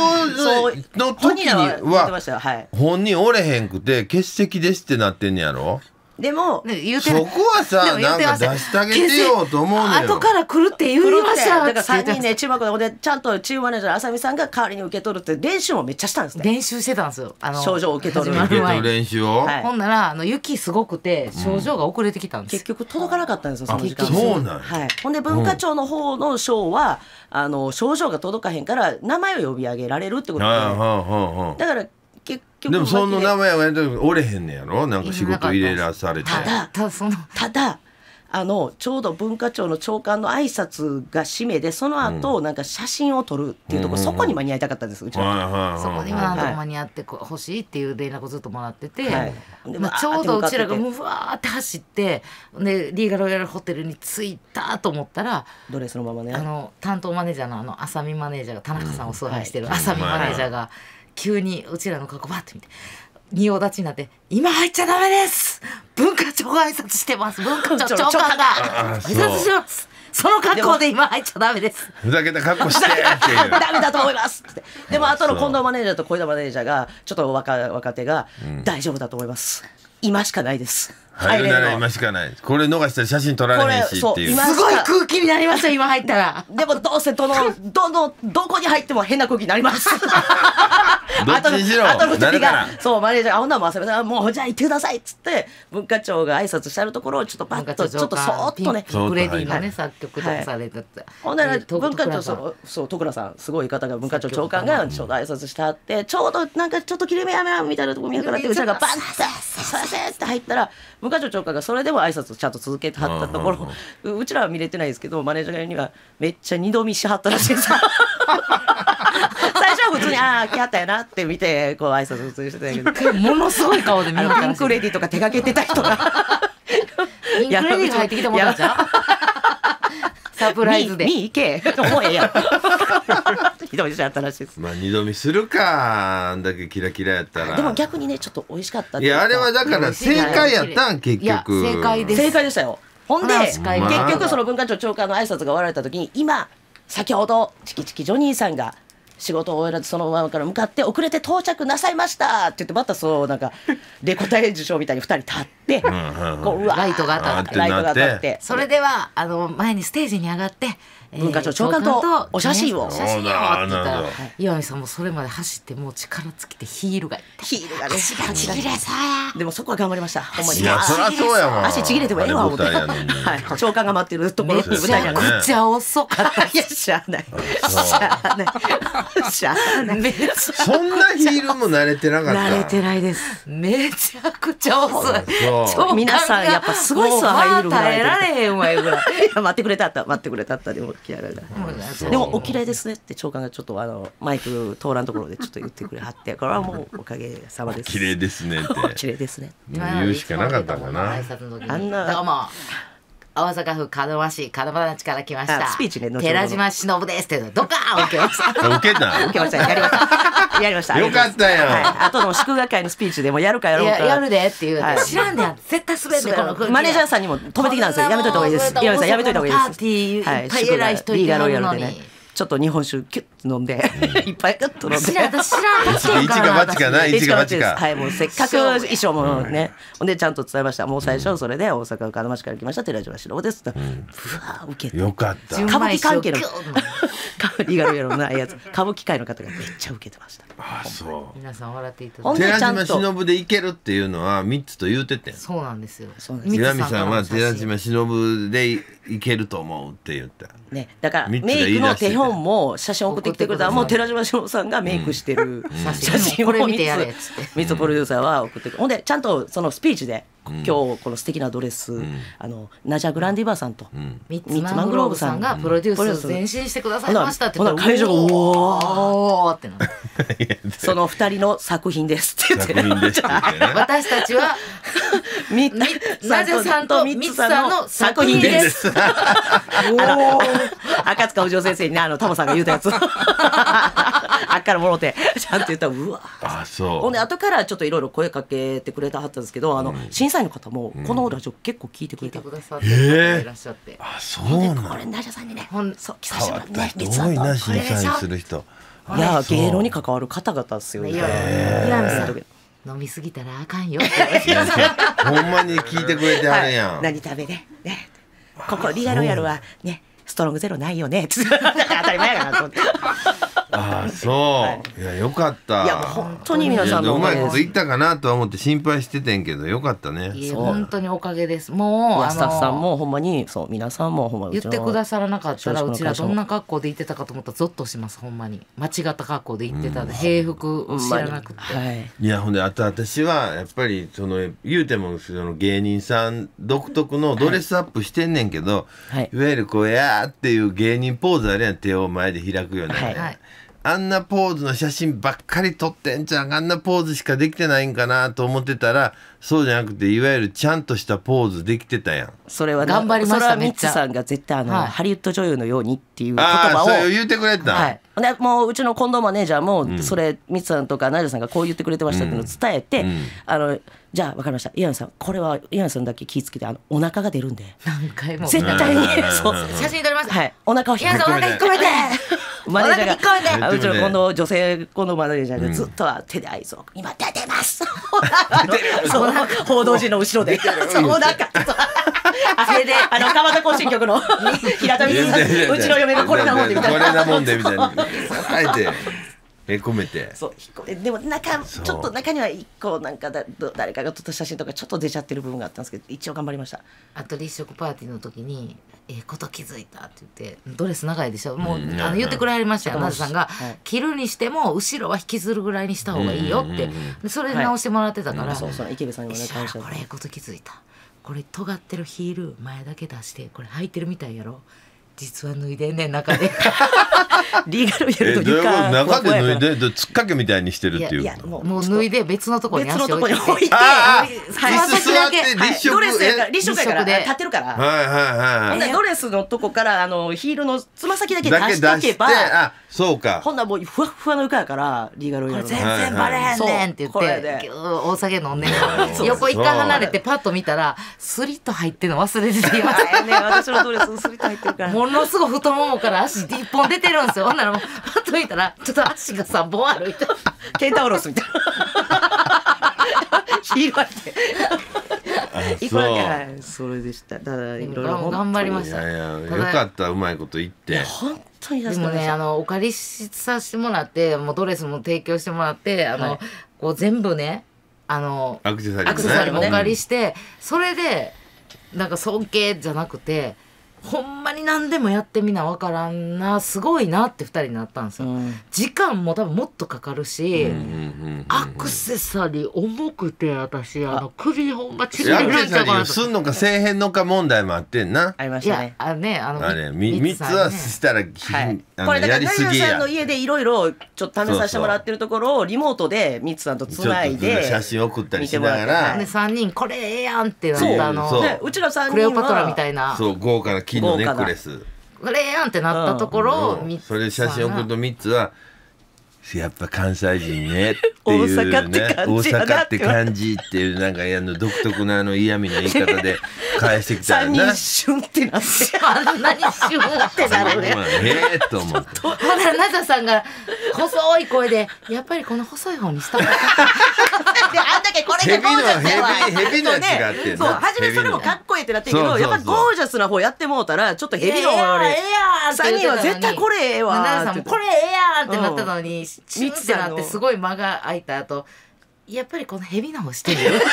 の時には本人おれへんくて欠席ですってなってんねやろでもね、言うてそこはさなんか出してあげてよと思うのよ後から来るって言うましだから3人ね注目のでちゃんとチームマネージャーのあさみさんが代わりに受け取るって練習もめっちゃしたんですね練習してたんですよあの症状を受け取る受け取る練習を、はい、ほんならあの雪すごくて症状が遅れてきたんです、うん、結局届かなかったんですよその時間そうなん、はい、ほんで文化庁の方の賞は、うん、あの症状が届かへんから名前を呼び上げられるってことで、ね、だからでもその名前は折れへんねやろなんか仕事入れらされてただただその ただあのちょうど文化庁の長官の挨拶が締めでその後、うん、なんか写真を撮るっていうところ、そこに間に合いたかったんですうちはそこにはな間に合ってほしいっていう連絡をずっともらってて、はいまあ、ちょうどうちらがうわーって走って でリーガロイヤルホテルに着いたと思ったらドレスのままねあの担当マネージャーのあの浅見マネージャーが田中さんを相談してる浅見マネージャーが。急にうちらの格好バッて見て仁王立ちになって「今入っちゃダメです文化庁が挨拶してます文化庁長官が 挨拶します」その格好で今入っちゃダメです。ふざけた格好して ダメだと思いますでも後の近藤マネージャーと小枝マネージャーがちょっと若若手が、大丈夫だと思います。今しかないです。入るなら今しかないこれ逃したら写真撮られへんしっていうすごい空気になりますよ今入ったらでもどうせどの どのどこに入っても変な空気になります どっちにしろあとの時がそうマネージャーあ女も忘れたもうじゃあ行ってくださいっつって文化庁が挨拶したるところをちょっとバッとちょっとそっとねフレディがね作曲とされてて、ほんなら文化庁そうそう徳良さんすごい方が文化庁長官がちょうど挨拶したって、ちょうどなんかちょっと切れ目やめなみたいなとこ見計らってうちらがバンって「すいません」って入ったら「部課長長官がそれでも挨拶をちゃんと続けてはったところ、ううちらは見れてないですけどマネージャーにはめっちゃ二度見しはったらしいです 最初は普通に「ああ来はったやな」って見てこう挨拶普通にしてたけどものすごい顔で見るピンクレディとか手がけてた人が。ピンクレディが入ってきたもんじゃサプライズで。み、み、け。もうええや ひどいじゃん、新しいです。まあ、二度見するか、あんだけキラキラやったら。でも逆にね、ちょっと美味しかったっいや、あれはだから正解やったん、結局。正解です。正解でしたよ。ほんで、結局その文化庁長官の挨拶が終わられた時に、今、先ほどチキチキジョニーさんが仕事を終えらずそのままから向かって遅れて到着なさいましたって言ってまたそうなんか レコ大受賞みたいに2人立ってこうライトが当たってライトが当たってそれではあの前にステージに上がって文化庁長官とお写真を、そうだ、って言った岩見さんもそれまで走ってもう力尽きてヒールがヒールがね足がちぎれそうやでもそこは頑張りましたほんまにいやそりゃそうやもん足ちぎれてもええわ思って、はい、長官が待ってるところ舞台がめっちゃ遅かった いやしゃあないしゃあない しゃあなそんなヒールも慣れてなかった慣れてないですめちゃくちゃ遅い皆さんやっぱすごいっすわヒールぐ耐えられへんわよぐらい待ってくれたった待ってくれたったでもやられたでもお嫌いですねって長官がちょっとあのマイク通らんところでちょっと言ってくれはってこれはもうおかげさまです綺麗ですねって綺麗ですね言うしかなかったかなあんな大阪府門真市門真町から来ましたスピーチね寺島しのぶですってどかー 受けました受けた受けましたやりましたやりましたよかったよ、はい、あとの祝賀会のスピーチでもやるかやろうかやるでっていう、はい、知らんで絶対滑るでこのマネージャーさんにも止めてきたんですよやめといた方がいいですやめといた方がいいですパーティーいっぱい偉い人いるのに、はい、ちょっと日本酒キュッ飲んでいっぱいと飲んで知らん私知らん一が八かな一が八かはいもうせっかく衣装もね、うん、でちゃんと伝えましたもう最初それで大阪から町から来ました寺島白ですっうわ受けたよかった歌舞伎関係の歌いがろいろないやつ歌舞伎界の方がめっちゃ受けてましたあそう皆さん笑っていただいて寺島忍でいけるっていうのは三つと言うててそうなんですよそうなんです。南さんは寺島忍でいけると思うって言ったねだからメイクの手本も写真送ってってくれたもう寺島しのさんがメイクしてる写真を見つプロデューサーは送ってほんでちゃんとそのスピーチで今日この素敵なドレス、あのナジャ・グランディバーさんと、ミッツマングローブさんがプロデュース前進してくださいましたって言会場が「おお!」ってなって その二人の作品ですって言って私たちは ミッナジャさんとミッツさんの作品です。赤塚お嬢先生にねあのタモさんが言うたやつ。あっからもろてちゃんと言ったらうわあそうほんで後からちょっといろいろ声かけてくれたはったんですけどあの、新歳の方もこのラジオ結構聞いてくれた、うん、聞いてくださっていらっしゃって、あそうなんだこれナジャさんにねほんそう久しぶりにね実はと審査員する人いや芸能に関わる方々ですよ、ね、いや飲みすぎたらあかんよほんまに聞いてくれてあるやん、はい、何食べねねここリアルやるはねストロングゼロないよね 当たり前やなと思ってあそう、い、やよかったいや本当に皆さんのうまいこと言ったかなとは思って心配しててんけどよかったね本当におかげですもうスタッフさんもほんまにそう皆さんもほんま言ってくださらなかったらうちらどんな格好で行ってたかと思ったらゾッとしますほんまに間違った格好で行ってたで、平服知らなくて、はい、いやほんであと私はやっぱりその言うてもその芸人さん独特のドレスアップしてんねんけど、はい、いわゆるこうやーっていう芸人ポーズあれやん手を前で開くような、はい、はいあんなポーズの写真ばっかり撮ってんじゃんあんなポーズしかできてないんかなと思ってたらそうじゃなくていわゆるちゃんとしたポーズできてたやんそれは頑張りましたそミッツさんが絶対あの、はい、ハリウッド女優のようにっていう言葉をそう言ってくれた、はい、でもううちの近藤マネージャーもそれ、ミッツさんとかナイルさんがこう言ってくれてましたっていうのを伝えて、うんうん、あのじゃあ分かりましたイアンさんこれはイアンさんだけ気付けてあのお腹が出るんで何回も絶対に、そう写真撮りますはいお腹をイアンさんお腹引っ込めてマネージャーが、うちのこの女性、このマネージャーがずっと手で合図を、今出てますそうな報道陣の後ろで。そうなんか、それで、あの、鎌田行進局の平田美さん、うちの嫁がこれなもんでみたいな。これなもんでみたいな。あえて。え込めてそうでも中ちょっと中には一個なんかだ誰かが撮った写真とかちょっと出ちゃってる部分があったんですけど一応頑張りましたあと立食パーティーの時に「ええー、こと気づいた」って言ってドレス長いでしょもう、うん、あの言ってくれはりましたよ、うん、ナズさんが、はい、着るにしても後ろは引きずるぐらいにした方がいいよって、うん、それで直してもらってたから、はい、そうそう池部さんにこれええこと気づいたこれ尖ってるヒール前だけ出してこれ履いてるみたいやろ実は脱いでんねん中で リーガルベルト2中で脱いで突っかけみたいにしてるっていういやもうもう脱いで別のところに足を置いて置いてはい、だけ、はい、ドレスやから立食やから立ってるからはいはいはいドレスのとこからあのヒールのつま先だけ出しておけばあそうかほんなもうふわふわのかやからリーガルベルト全然バレへんねんって言って大酒飲んで横一回離れてパッと見たらスリット入ってるの忘れてて私のドレススリット入ってるから ものすごい太ももから足一本出てるんですよ。ほんならもう、パッと見たら、ちょっと足がさ、ボン歩いて。ケンタウロスみたいな。ひどいって。いくらかそれでしたただいろいろ頑張りましたいやいやよかったうまいこと言って本当にでもねあのお借りしさせてもらってもうドレスも提供してもらってあの、はい、こう全部ねあのアクセサリーも、お借りして、うん、それでなんか尊敬じゃなくてほんまに何でもやってみな分からんなすごいなって2人になったんですよ、うん、時間も多分もっとかかるし、アクセサリー重くて私あの首ほんまちぎれちゃうすんのかせえへんのか問題もあってんなありましたねあねあのあれ 3, 3つはしたら、はい、これだから成田さんの家でいろいろちょっと試させてもらってるところをリモートでミつさんとつないで写真送ったりしながらら、ね、3人これええやんってなったあのう,、ね、うちら3人はクレオパトラみたいなそう豪華な金のネックレス。これやんってなったところ、うん、それ写真送ると3つはやっぱ関西人ねっていうね大阪って感じっていうなんかあの独特なあの嫌味な言い方で返してきたらな三人ってなってあんなに旬ってなるねええと思ってほらナザさんが細い声でやっぱりこの細い方にした であんだけこれがゴージャスやヘビのやつがって初めそれもかっこいいってなってるけどやっぱゴージャスな方やってもうたらちょっとヘビの方が悪い3人は絶対これええわナザさんもこれええやんってなったのにチューってなってすごい間が空いた後やっぱりこのヘビな方してるよ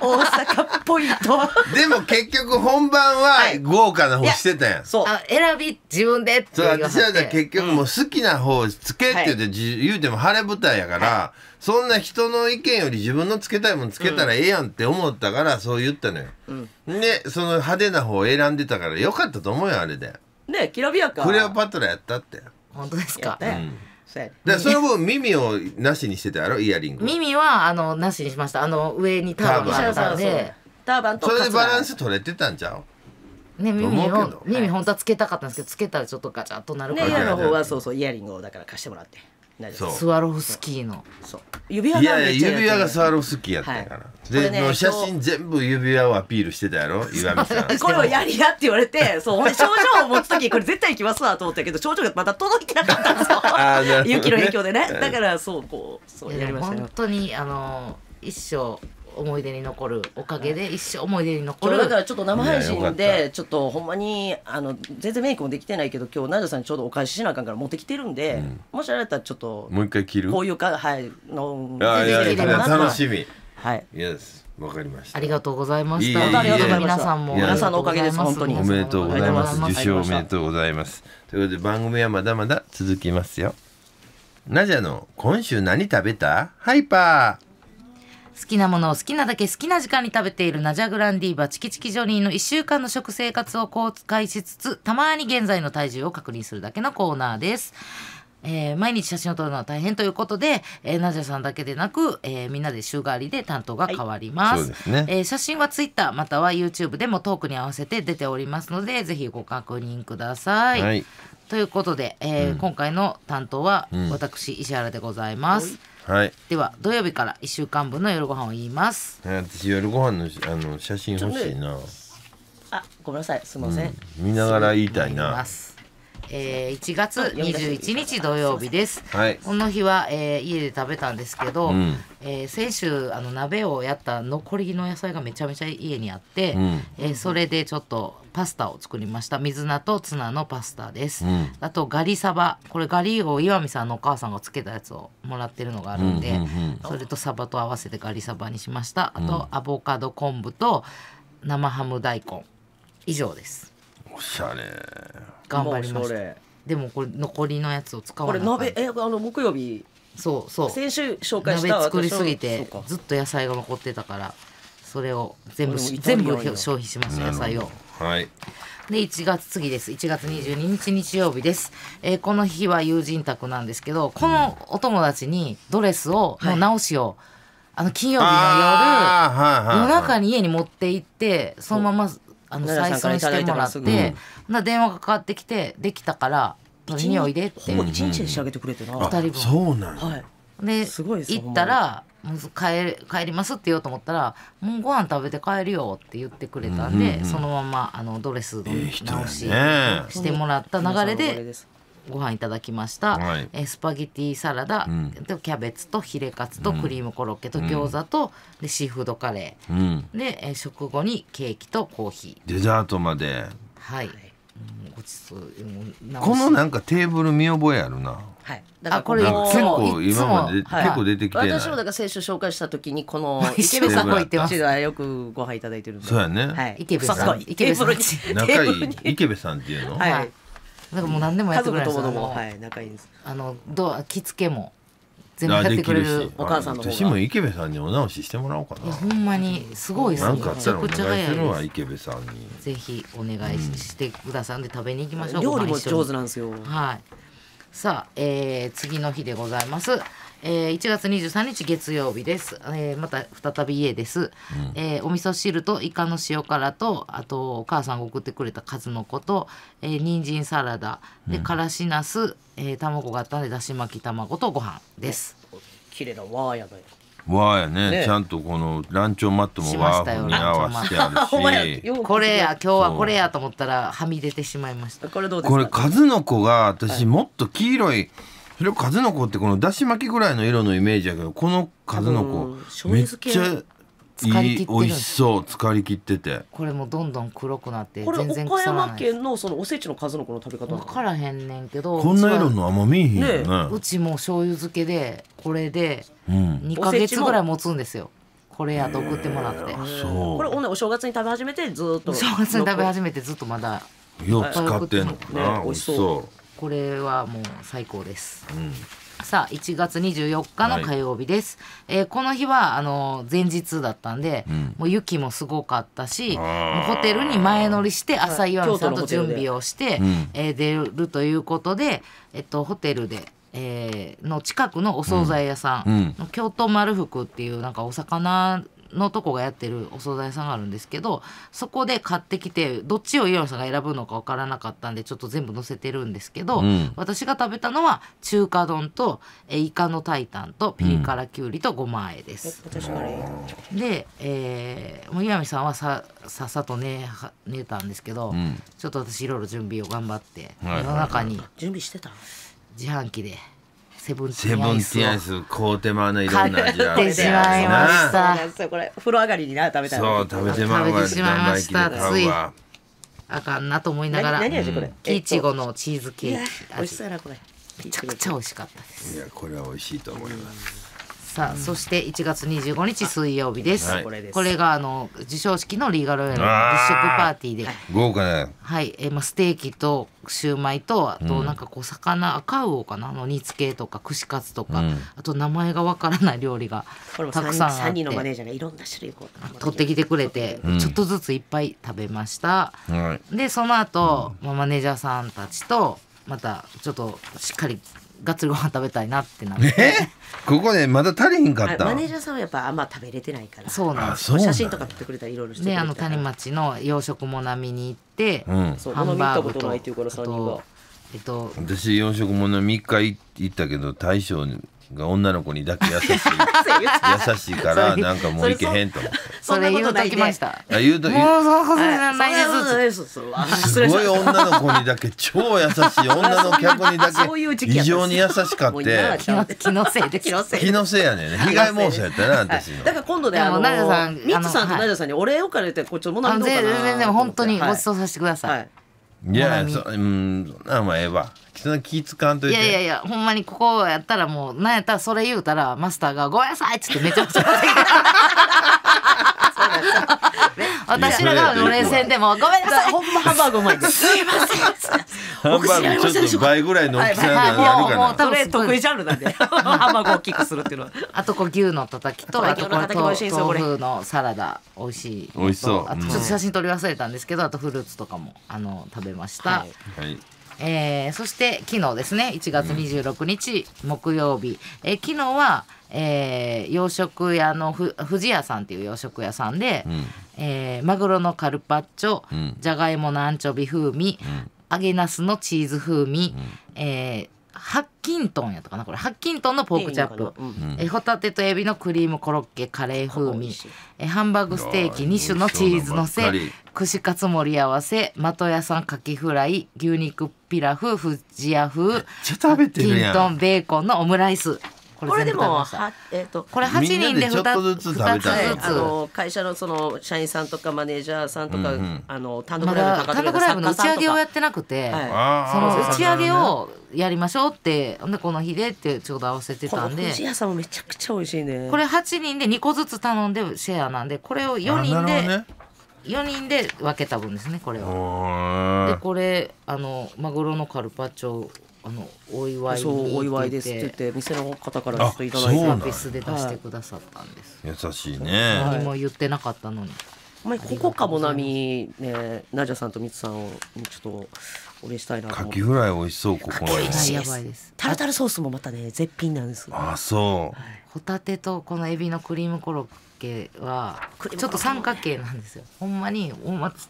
大阪っぽいとでも結局本番は豪華な方してたやん、はい、そう選び自分でってそう私は結局もう好きな方つけって言て、う言うても晴れ舞台やから、はい、そんな人の意見より自分のつけたいもんつけたらええやんって思ったからそう言ったのよ、うん、でその派手な方を選んでたからよかったと思うよあれでねきらびやかクレオパトラやったって本当ですか、ねそうやでそれも耳をなしにしてたやろイヤリング耳はあのなしにしましたあの上にターバンあたんでターバンとそれでバランス取れてたんちゃうね、耳を耳本当はつけたかったんですけどつけたらちょっとガチャっとなるから、ね、イヤの方はそうそうイヤリングをだから貸してもらってスワロフスキーの指輪いやいや指輪がスワロフスキーやったから、はいね、写真全部指輪をアピールしてたやろ岩見さん これをやりやって言われてそう症状を持つ時これ絶対行きますわと思ったけど症状がまた届いてなかったんですよ あ、ね、雪の影響でねだからそうこうそうやりましたね本当にあの一生思い出に残るおかげで一生思い出に残るだからちょっと生配信でちょっとほんまにあの全然メイクもできてないけど今日ナジャさんにちょうどお返ししなあかんから持ってきてるんで、うん、もしあれだったらちょっともう一回切るこういうかはいの楽しみはいわかりました。ありがとうございました。皆さんも皆さんのおかげです本当に。おめでとうございます。受賞おめでとうございます。ということで番組はまだまだ続きますよ。ナジャの今週何食べたハイパー。好きなものを好きなだけ好きな時間に食べているナジャグランディーバチキチキジョニーの1週間の食生活を公開しつつ、たまに現在の体重を確認するだけのコーナーです。えー、毎日写真を撮るのは大変ということで、えー、ナジャさんだけでなく、えー、みんなで週替わりで担当が変わりますえ写真はツイッターまたは YouTube でもトークに合わせて出ておりますのでぜひご確認ください。はい、ということで、えー、うん、今回の担当は私、石原でございます。はいはい、では土曜日から一週間分の夜ご飯を言いますね、私夜ご飯のあの写真欲しいなあごめんなさいすみません、見ながら言いたいな。ますえー、1月21日土曜日です。はい、この日は、えー、家で食べたんですけど、うん、えー、先週あの鍋をやった残りの野菜がめちゃめちゃ家にあって、うん、えー、それでちょっとパスタを作りました水菜とツナのパスタです、うん、あとガリサバこれガリを岩見さんのお母さんがつけたやつをもらってるのがあるんで、うんうんうん、それとサバと合わせてガリサバにしましたあと、アボカド昆布と生ハム大根以上ですおしゃれ頑張りましたでもこれ残りのやつを使わなかっえあの木曜日そうそう先週紹介した鍋作りすぎてずっと野菜が残ってたからそれを全部全部消費しました野菜をはいで1月次です1月22日日曜日です、えー、この日は友人宅なんですけどこのお友達にドレスをもう直しを、はあの金曜日の夜、はい夜中に家に持って行ってそのままあの採寸してもらってな電話がかかってきてできたからにおいでってほ1日で仕上げてくれてな2人分そうなんはいですごい行ったら帰帰りますって言おうと思ったら「もうご飯食べて帰るよ」って言ってくれたんで、うんうんうん、そのままあのドレスの直ししてもらった流れでご飯いただきました、はい、えスパゲティサラダ、うん、キャベツとヒレカツとクリームコロッケと餃子と、うん、でシーフードカレー、うん、で、え食後にケーキとコーヒーデザートまではいごちそうこのなんかテーブル見覚えあるなはいだからこれ結構今まで、はい、結構出てきて私もだから先週紹介した時にこの池部さんこ行ってますよくご飯いただいてるそうやね、はい、池部さん池部さん仲いい池部さんっていうのはいなんかもう何でもやってくれるんですよ。はい仲いいです。あのどう着付けも全部やってくれるお母さんの方が。私も池部さんにお直ししてもらおうかな。ほんまにすごいすね。なんかあったらお願いするわ池部さんに。ぜひお願いしてくださんで食べに行きましょう。料理も上手なんですよ。はい。さあ、えー、次の日でございます。えー、1月23日月曜日です、えー、また再び家です、うん、えー、お味噌汁とイカの塩辛とあとお母さんが送ってくれた数の子と、えー、人参サラダで、からしなす、えー、卵があったんでだし巻き卵とご飯です綺麗なわーやだよわ和やね、ね、ちゃんとこのランチョンマットも和風に合わせてあるしこれや今日はこれやと思ったらはみ出てしまいましたこれどうですかこれ数の子が私もっと黄色い、はいそれ数の子ってこのだし巻きぐらいの色のイメージやけどこの数の子めっちゃいい美味しそう使い切っててこれもどんどん黒くなってこれ全然岡腐ら山ない県のそのおせちの数の子の食べ方分からへんねんけどこんな色のあんま見えへんよねうちも醤油漬けでこれでうん2か月ぐらい持つんですよこれやと送ってもらってこれそうお,、ね、お正月に食べ始めてずっと正月に食べ始めてずっとまだよう使ってんのかな、はい美味しそうこれはもう最高です。うんさあ1月24日の火曜日です、はい、えー、この日はあの前日だったんで、うん、もう雪もすごかったしホテルに前乗りして朝岩見さんと準備をして、はい、えー、出るということで、えっと、ホテルで。えー、の近くのお惣菜屋さん、うんうん、京都丸福っていうなんかお魚のとこがやってるお惣菜さんがあるんですけどそこで買ってきてどっちをイオさんが選ぶのか分からなかったんでちょっと全部載せてるんですけど、うん、私が食べたのは中華丼とえイカの炊いたんとピリ辛きゅうりとごまあえです。うん、で、えー、もう岩見さんはささっさと寝寝たんですけど、うん、ちょっと私いろいろ準備を頑張って、夜中に準備してた自販機で。セブンティーンアイスセブンティーアイス買うてまいろんな味買ってしまいましそうたこれ風呂上がりにな食べたそう食べてまうわ食べてしまいましたあかんなと思いながら。何何味これキイチゴのチーズケやーキ美味しそうやなこれめちゃくちゃ美味しかったです。いやこれは美味しいと思いますさあ、うん、そして1月25日水曜日です。はい、これがあの授賞式のリーガルウェルの実食パーティーで、豪華ね。はい、えー、まあステーキとシューマイとあとなんかこう魚、赤魚かなの煮付けとか串カツとか、うん、あと名前がわからない料理がたくさんあって、人のマネージャーがいろんな種類こう取ってきてくれて、うん、ちょっとずついっぱい食べました。でその後、まあマネージャーさんたちとまたちょっとしっかりがっつりご飯食べたいなってなって、えー、ここで、ね、まだ足りひんかったマネージャーさんはやっぱあんま食べれてないからそうなんです写真とか撮ってくれたらいろいろしてであの谷町の洋食も並みに行って、うん、ハンバーグととえっと、私洋食もの3日行ったけど大将にが女の子にだけ優しい 優しいからなんかもういけへんと思ってそれ言うときましたあ言うと言うすごい女の子にだけ超優しい 女の客にだけ異常に優しかって気のせいで気のせいやね被害妄想やったな私だから今度ねあのミッツさんとナジャさんにお礼を兼ねてこっちもなんとかな全然本当にご馳走させてくださいいやそうんあんまええわその気使わんといていやいやいやほんまにここやったらもうなんやったらそれ言うたらマスターが「ごめんなさい」っつってめちゃくちゃ私らがの冷戦でも「ごめんなさい」ほんまハンバーグうまいですすいませんハンバーグちょっと倍ぐらいの大きさやるかなそれ得意ジャンルなんでハンバーグ大きくするっていうのはあとこう牛のたたきとあとこれ豆腐のサラダ美味しい美味しそうあとちょっと写真撮り忘れたんですけどあとフルーツとかもあの食べましたはいえー、そして昨日ですね1月26日木曜日、うん、え昨日は、えー、洋食屋のふ士屋さんっていう洋食屋さんで、うん、えー、マグロのカルパッチョ、うん、じゃがいものアンチョビ風味、揚げなすのチーズ風味、えーハッキントンやったかなこれハッキントンのポークチャップ、うん、えホタテとエビのクリームコロッケカレー風味えハンバーグステーキ2種のチーズのせ串カツ盛り合わせ的屋さんかきフライ牛肉ピラフフジヤ風ハッキントンベーコンのオムライスこれでもはえっ、ー、とこれ8人で2つずつ会社のその社員さんとかマネージャーさんとか、うんうん、あの単独ライブ単独ライブの打ち上げをやってなくて、はい、その打ち上げをやりましょうってでこの日でってちょうど合わせてたんで藤屋さんもめちゃくちゃ美味しいねこれ8人で2個ずつ頼んでシェアなんでこれを4人で4人で分けた分ですねこれをでこれあのマグロのカルパッチョあのお祝いそうお祝いですって言って店の方からちょっといただいてサービスで出してくださったんです、はい、優しいね何も言ってなかったのに、まあ、ここかもなみねナジャさんとミツさんをちょっとお礼したいなと思ってカキフライ美味しそうここのやばいですタルタルソースもまたね絶品なんですあそう、はい、ホタテとこのエビのクリームコロッケはちょっと三角形なんですよほんまに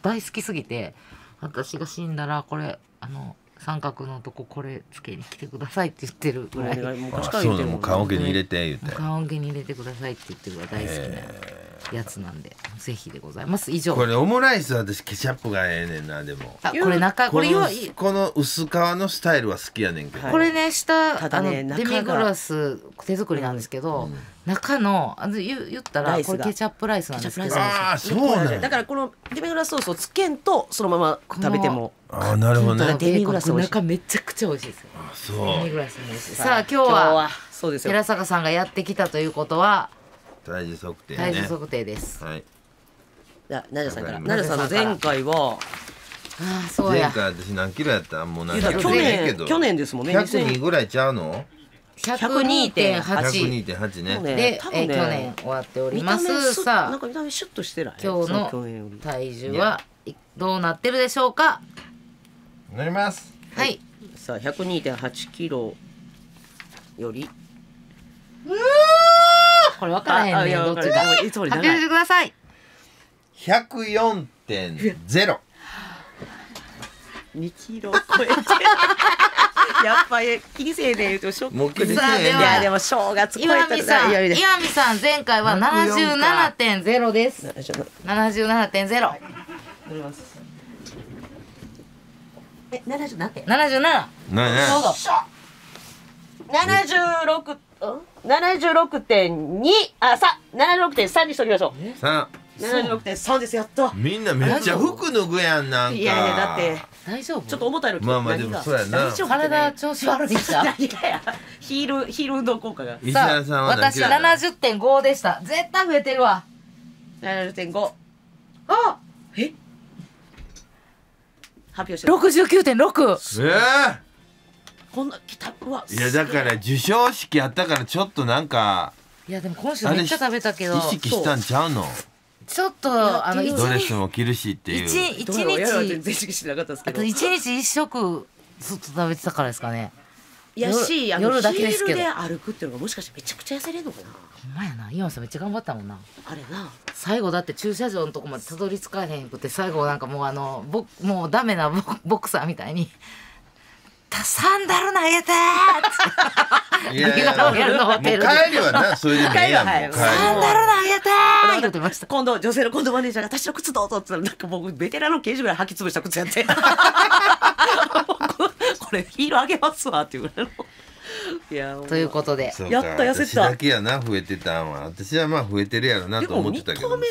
大好きすぎて私が死んだらこれあの三角のとここれつけに来てくださいって言ってるぐらい昔から言っもん、ね、そうに入れて言って棺桶に入れてくださいって言ってるが大好きなやつなんで、ぜひでございます以上これオムライス私ケチャップがええねんなでもあこれ中これこのこの薄皮のスタイルは好きやねんけど、はい、これね下、ね、あのデミグラス手作りなんですけど、うん中のあの言言ったらライこれケチャップライスなんですけどチャップライスああそうなんだからこのデミグラスソースをつけんとそのまま食べてもあなるほどねデミグラス美味中めちゃくちゃ美味しいですよあデそミうグラスもしいさあ今日はそうですよ寺坂さんがやってきたということは体重測定体重測定です、はいじゃあナジさんからナジさんの前回はああそうや前や回私何キロやったもう何いや去年去年ですもんね2 0 0 102ぐらいちゃうの102.8ねで、多分ね、え去年終わっておりますさあなんか見た目シュッとしてない今日の体重はどうなってるでしょうかなりますはい、さあ102.8キロよりうわこれ分からへんねどっちかかけてください104.0 2キロ超えてやっぱり金星で言うとショックですねいやでも正月超えたら岩見岩見さん前回は77.0です77.0え七十何点？七十七。七十六、七十六点二、あ、さ、七十六点三にしときましょう。76.3ですやったみんなめっちゃ服脱ぐやんなんかいやいやだって大丈夫ちょっと重たいのまあまあでもそうやな体調子悪いした ヒールヒール運動効果が石原さんは私70.5でした絶対増えてるわ70.5あえ発表して69.6ええこんなきたうわいやだから授賞式やったからちょっとなんかいやでも今週めっちゃ食べたけど意識したんちゃうのちょっとあのドレスも着るしっていう一日一日一食ずっと食べてたからですかねいやし夜だけですけど歩くっていうのがもしかしてめちゃくちゃ痩せれるのかなほんまやな今さめっちゃ頑張ったもんなあれな最後だって駐車場のとこまでたどり着かへんくて最後なんかもうあのぼもうダメなボボクサーみたいにたサンダル投げていやいや もう帰りはなそれでもいいやサンダル投げてて今度女性の今度マネージャーが私の靴どうぞって言ったらなんか僕ベテランの刑事ぐらい履き潰した靴やってこれヒールあげますわっていうぐらいの。いやということでやった痩せたやな増えてたんは私はまあ増えてるやろなと思ってたけどい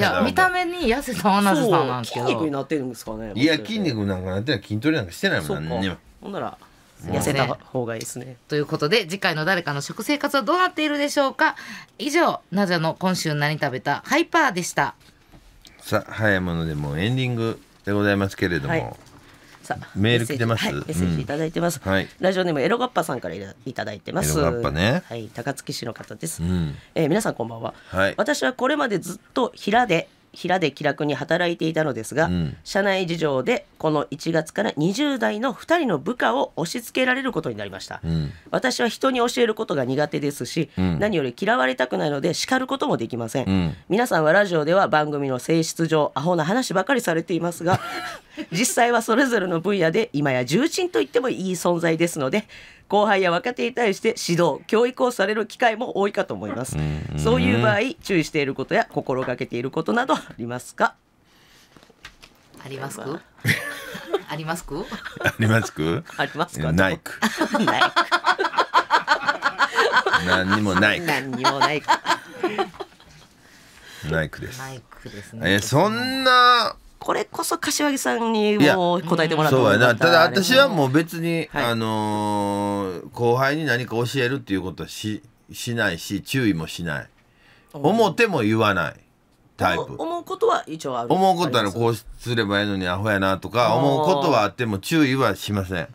や見た目に痩せた花瀬さんなんですけど筋肉になってるんですかねいや筋肉なんかなって筋トレなんかしてないもんねほんなら痩せた方がいいですね。ということで次回の誰かの食生活はどうなっているでしょうか以上「なぜの今週何食べたハイパー」でしたさあ早いものでもうエンディングでございますけれども。はいメール来てます。メッセージいただいてます。はい、ラジオネームエロガッパさんからいただいてます。ね、はい、高槻市の方です。うえ皆さんこんばんは、はい、私はこれまでずっと平で平で気楽に働いていたのですが、うん、社内事情でこの1月から20代の2人の部下を押し付けられることになりました、うん、私は人に教えることが苦手ですし、うん、何より嫌われたくないので叱ることもできません、皆さんはラジオでは番組の性質上アホな話ばかりされていますが 実際はそれぞれの分野で今や重鎮と言ってもいい存在ですので後輩や若手に対して指導教育をされる機会も多いかと思いますそういう場合注意していることや心がけていることなどありますかありますかありますかありますかありますかないくないく何にもない何にもないナイクです。クですね。え、そんなこれこそ柏木さんにもう答えてもらったそただ私はもう別に、はい、あのー、後輩に何か教えるっていうことはししないし注意もしない思っても言わないタイプ思うことは一応ある思うことはこうすればいいのにアホやなとか思うことはあっても注意はしません、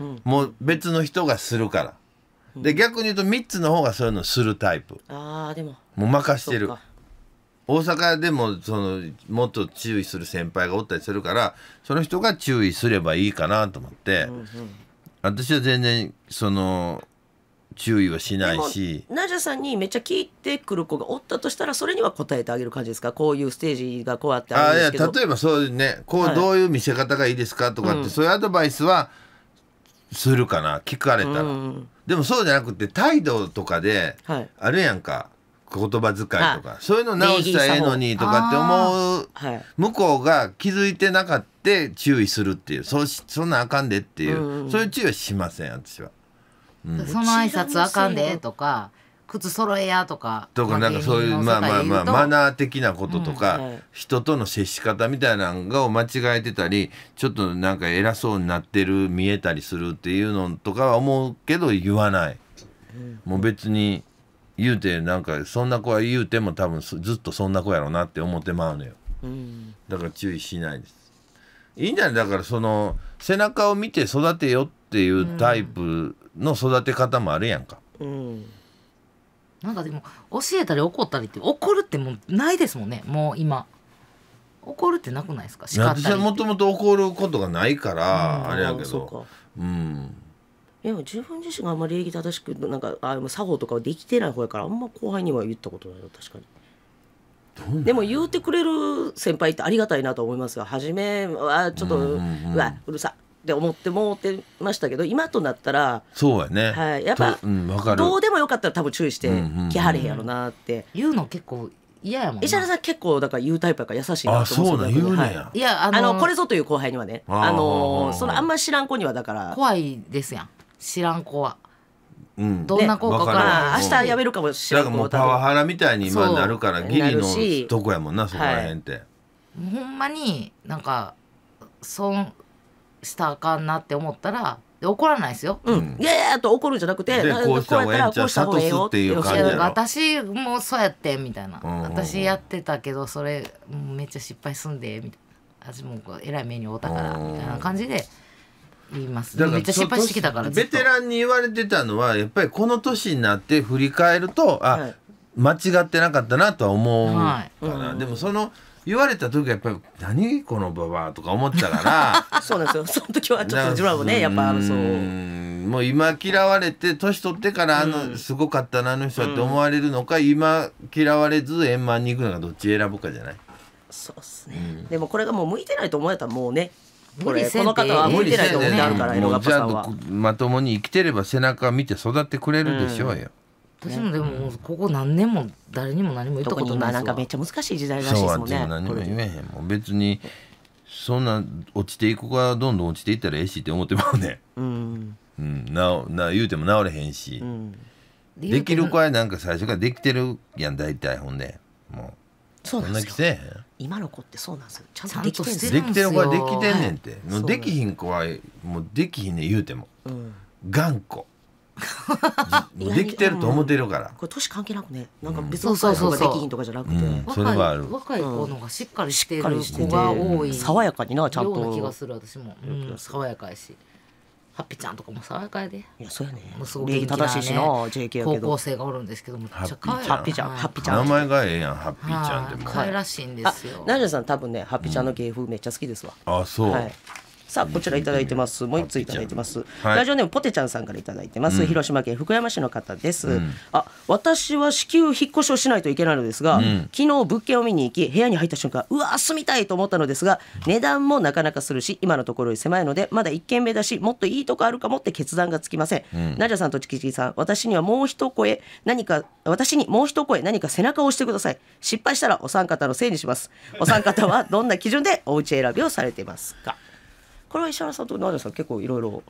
うん、もう別の人がするから、で逆に言うと3つの方がそういうのするタイプああでももう任してる大阪でもそのもっと注意する先輩がおったりするからその人が注意すればいいかなと思って、うんうん、私は全然その注意はしないしナジャさんにめっちゃ聞いてくる子がおったとしたらそれには答えてあげる感じですかこういうステージがこうあってああいや例えばそうねこうどういう見せ方がいいですかとかって、はい、そういうアドバイスはするかな聞かれたら、うんでもそうじゃなくて態度とかであるやんか、言葉遣いとかそういうの直したらええのにとかって思う、向こうが気づいてなかった注意するっていうそそんなあかんでっていう、うんそういう注意はしません私は、うん、その挨拶あかんでとか靴揃えやとかとかなんかそういうまあまあまあマナー的なこととか、うんはい、人との接し方みたいなのを間違えてたりちょっとなんか偉そうになってる見えたりするっていうのとかは思うけど言わない。もう別に言うてなんかそんな子は言うても多分ずっとそんな子やろうなって思ってまうのよ、うん、だから注意しないですいいんじゃないだからその背中を見て育てよっていうタイプの育て方もあるやんか、うん、なんかでも教えたり怒ったりって怒るってもうないですもんねもう今怒るってなくないですかかっ私はもともと怒ることがないから、あれやけどうんいや自分自身があんまり礼儀正しくなんかあ作法とかはできてない方やからあんま後輩には言ったことないよ確かに。でも言うてくれる先輩ってありがたいなと思いますが初めはちょっと、ううわうるさって思ってもってましたけど今となったらそうやね、はい、やっぱ、うん、どうでもよかったら多分注意してきはれへんやろなって、うんうん、言うの結構嫌やもん石原さん結構だから言うタイプやから優しいなと思っそうなん、はい、いやあのこれぞという後輩にはねあのそのあんま知らん子にはだから怖いですやん知らん子は。うん、どんな効果か、ね、明日やめるかもしれないだからもうパワハラみたいに今なるからギリのとこやもんなそこらへんって、はい、ほんまになんか損したあかんなって思ったら怒らないですよ、うん、いやいやと怒るんじゃなくてこうした方がええんちゃうサトスっていう感じやろ私もそうやってみたいな、うんうんうん、私やってたけどそれめっちゃ失敗すんでみたいな私もえらい目におうたからみたいな感じで。うん言いますだめっちゃ失敗してきたからベテランに言われてたのはやっぱりこの年になって振り返るとあ、はい、間違ってなかったなとは思うかな、はいうん、でもその言われた時はやっぱり「何このババア」とか思ってたから そうなんですよその時はちょっと自分もねやっぱあそうもう今嫌われて年取ってからあの、すごかったなあの人って思われるのか、今嫌われず円満に行くのかどっち選ぶかじゃないそうっすね、うん、でもこれがもう向いてないと思えたらもうねこれこの方は向いてないと思ってあるからエロガパさんはまともに生きてれば背中見て育ってくれるでしょうよ、私もでもここ何年も誰にも何も言ったことないなんかめっちゃ難しい時代らしいですもんね。そう何も言えへんもん別にそんな落ちていくがどんどん落ちていったらええしって思ってまうね、んうん、言うても治れへんし、うん、できる子はなんか最初からできてるやん大体ほんでもうそうんでそんな気せえへん今の子ってそうなんですよちゃんとできてんすよできてる子はできてんねんって、もうできひん子はもうできひんねん言うても、うん、頑固 もうできてると思ってるから、これ年関係なくねなんか別のそうそうできひんとかじゃなくて、ういそれはある若い子のがしっかりしてる子が多い、うん、爽やかになちゃんとような気がする私も、うん、爽やかやし。ハッピーちゃんとかも爽やかやでいやそうやねもうすごく礼正しいしな JK やけど校生がおるんですけどもハッピーちゃんハッピーちゃんハッピーちゃん名前がええやんハッピーちゃんでも可愛らしいんですよナジャさん多分ねハッピーちゃんの芸風めっちゃ好きですわあそうはいさあこちら頂いてますもう一通頂いてます、ラジオネームポテちゃんさんから頂いてます、うん、広島県福山市の方です、うん、あ私は至急引っ越しをしないといけないのですが、うん、昨日物件を見に行き部屋に入った瞬間うわ住みたいと思ったのですが値段もなかなかするし今のところよ狭いのでまだ1軒目だしもっといいとこあるかもって決断がつきません、うん、ナジャさんとチキチキさん私にはもう一声何か私にもう一声何か背中を押してください失敗したらお三方のせいにしますお三方はどんな基準でお家選びをされてますかこれは石原さんと奈々さん結構いろいろ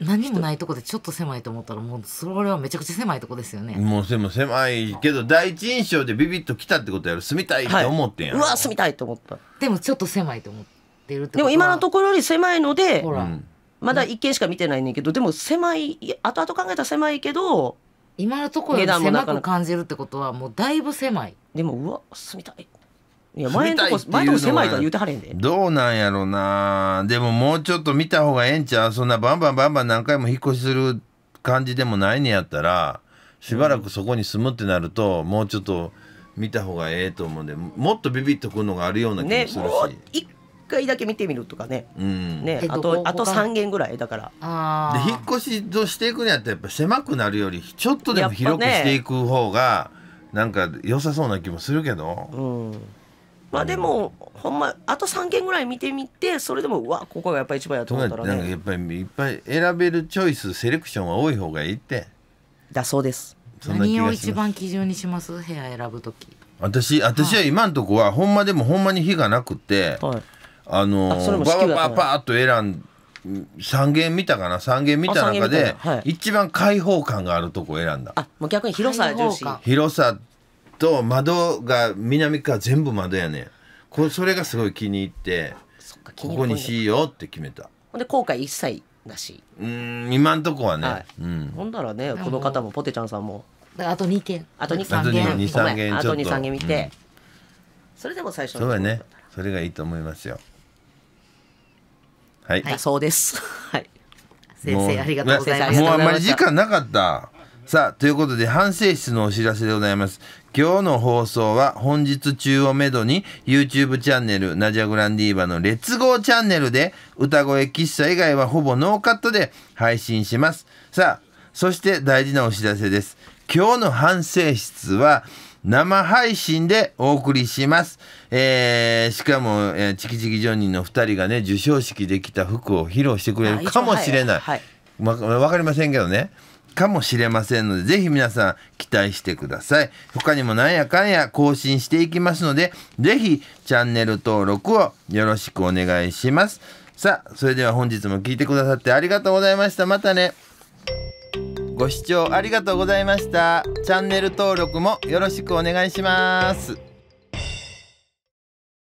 何もないとこでちょっと狭いと思ったらもうそれはめちゃくちゃ狭いとこですよねもうでも狭いけど第一印象でビビッと来たってことやろ住みたいって思ってんや、はい、うわ住みたいと思ったでもちょっと狭いと思ってるってでも今のところより狭いのでほら、まだ一軒しか見てないねんけど、でも狭い、後々考えたら狭いけど、今のところより狭く感じるってことは、もうだいぶ狭い。でも、うわ、住みたい。いや前のとこ前とこ狭いとは言うてはれんでどうなんやろうなでももうちょっと見た方がええんちゃうそんなバンバンバンバン何回も引っ越しする感じでもないねやったらしばらくそこに住むってなると、もうちょっと見た方がええと思うんでもっとビビッとくるのがあるような気もするし、ね回だけ見てみるとかね,、うん、ねあとあと3軒ぐらいだからで引っ越しとしていくにやっらやっぱ狭くなるよりちょっとでも広くしていく方が、なんか良さそうな気もするけど。うんまあでもほんまあと3件ぐらい見てみてそれでもうわここがやっぱり一番やと思ったらねなんかやっぱりいっぱい選べるチョイスセレクションは多い方がいいってだそうです何を一番基準にします部屋選ぶ時私私は今んとこは、ほんまでもほんまに火がなくて、はい、あのー、バババババと選ん3軒見たかな3軒見た中で、一番開放感があるとこ選んだあもう逆に広さ重視広さと窓が南側全部窓やねんこそれがすごい気に入ってここにしようって決めたほんで後悔一切だしうん今んとこはね、はいうん、ほんならねこの方もポテちゃんさんもあと2件あと23件あと件見て、うん、それでも最初のそうだねそれがいいと思いますよはい、はい、そうです はい先生ありがとうございますもうあんまり時間なかったさあ、ということで反省室のお知らせでございます。今日の放送は本日中をめどに YouTube チャンネルナジャグランディーバのレッツゴーチャンネルで歌声喫茶以外はほぼノーカットで配信します。さあ、そして大事なお知らせです。今日の反省室は生配信でお送りします。えー、しかも、えー、チキチキジョニーの2人がね、授賞式できた服を披露してくれるかもしれない。わ、はいはい、ま、かりませんけどね。かもしれませんので、ぜひ皆さん期待してください。他にもなんやかんや更新していきますので、ぜひチャンネル登録をよろしくお願いします。さあ、それでは本日も聴いてくださってありがとうございました。またね。ご視聴ありがとうございました。チャンネル登録もよろしくお願いします。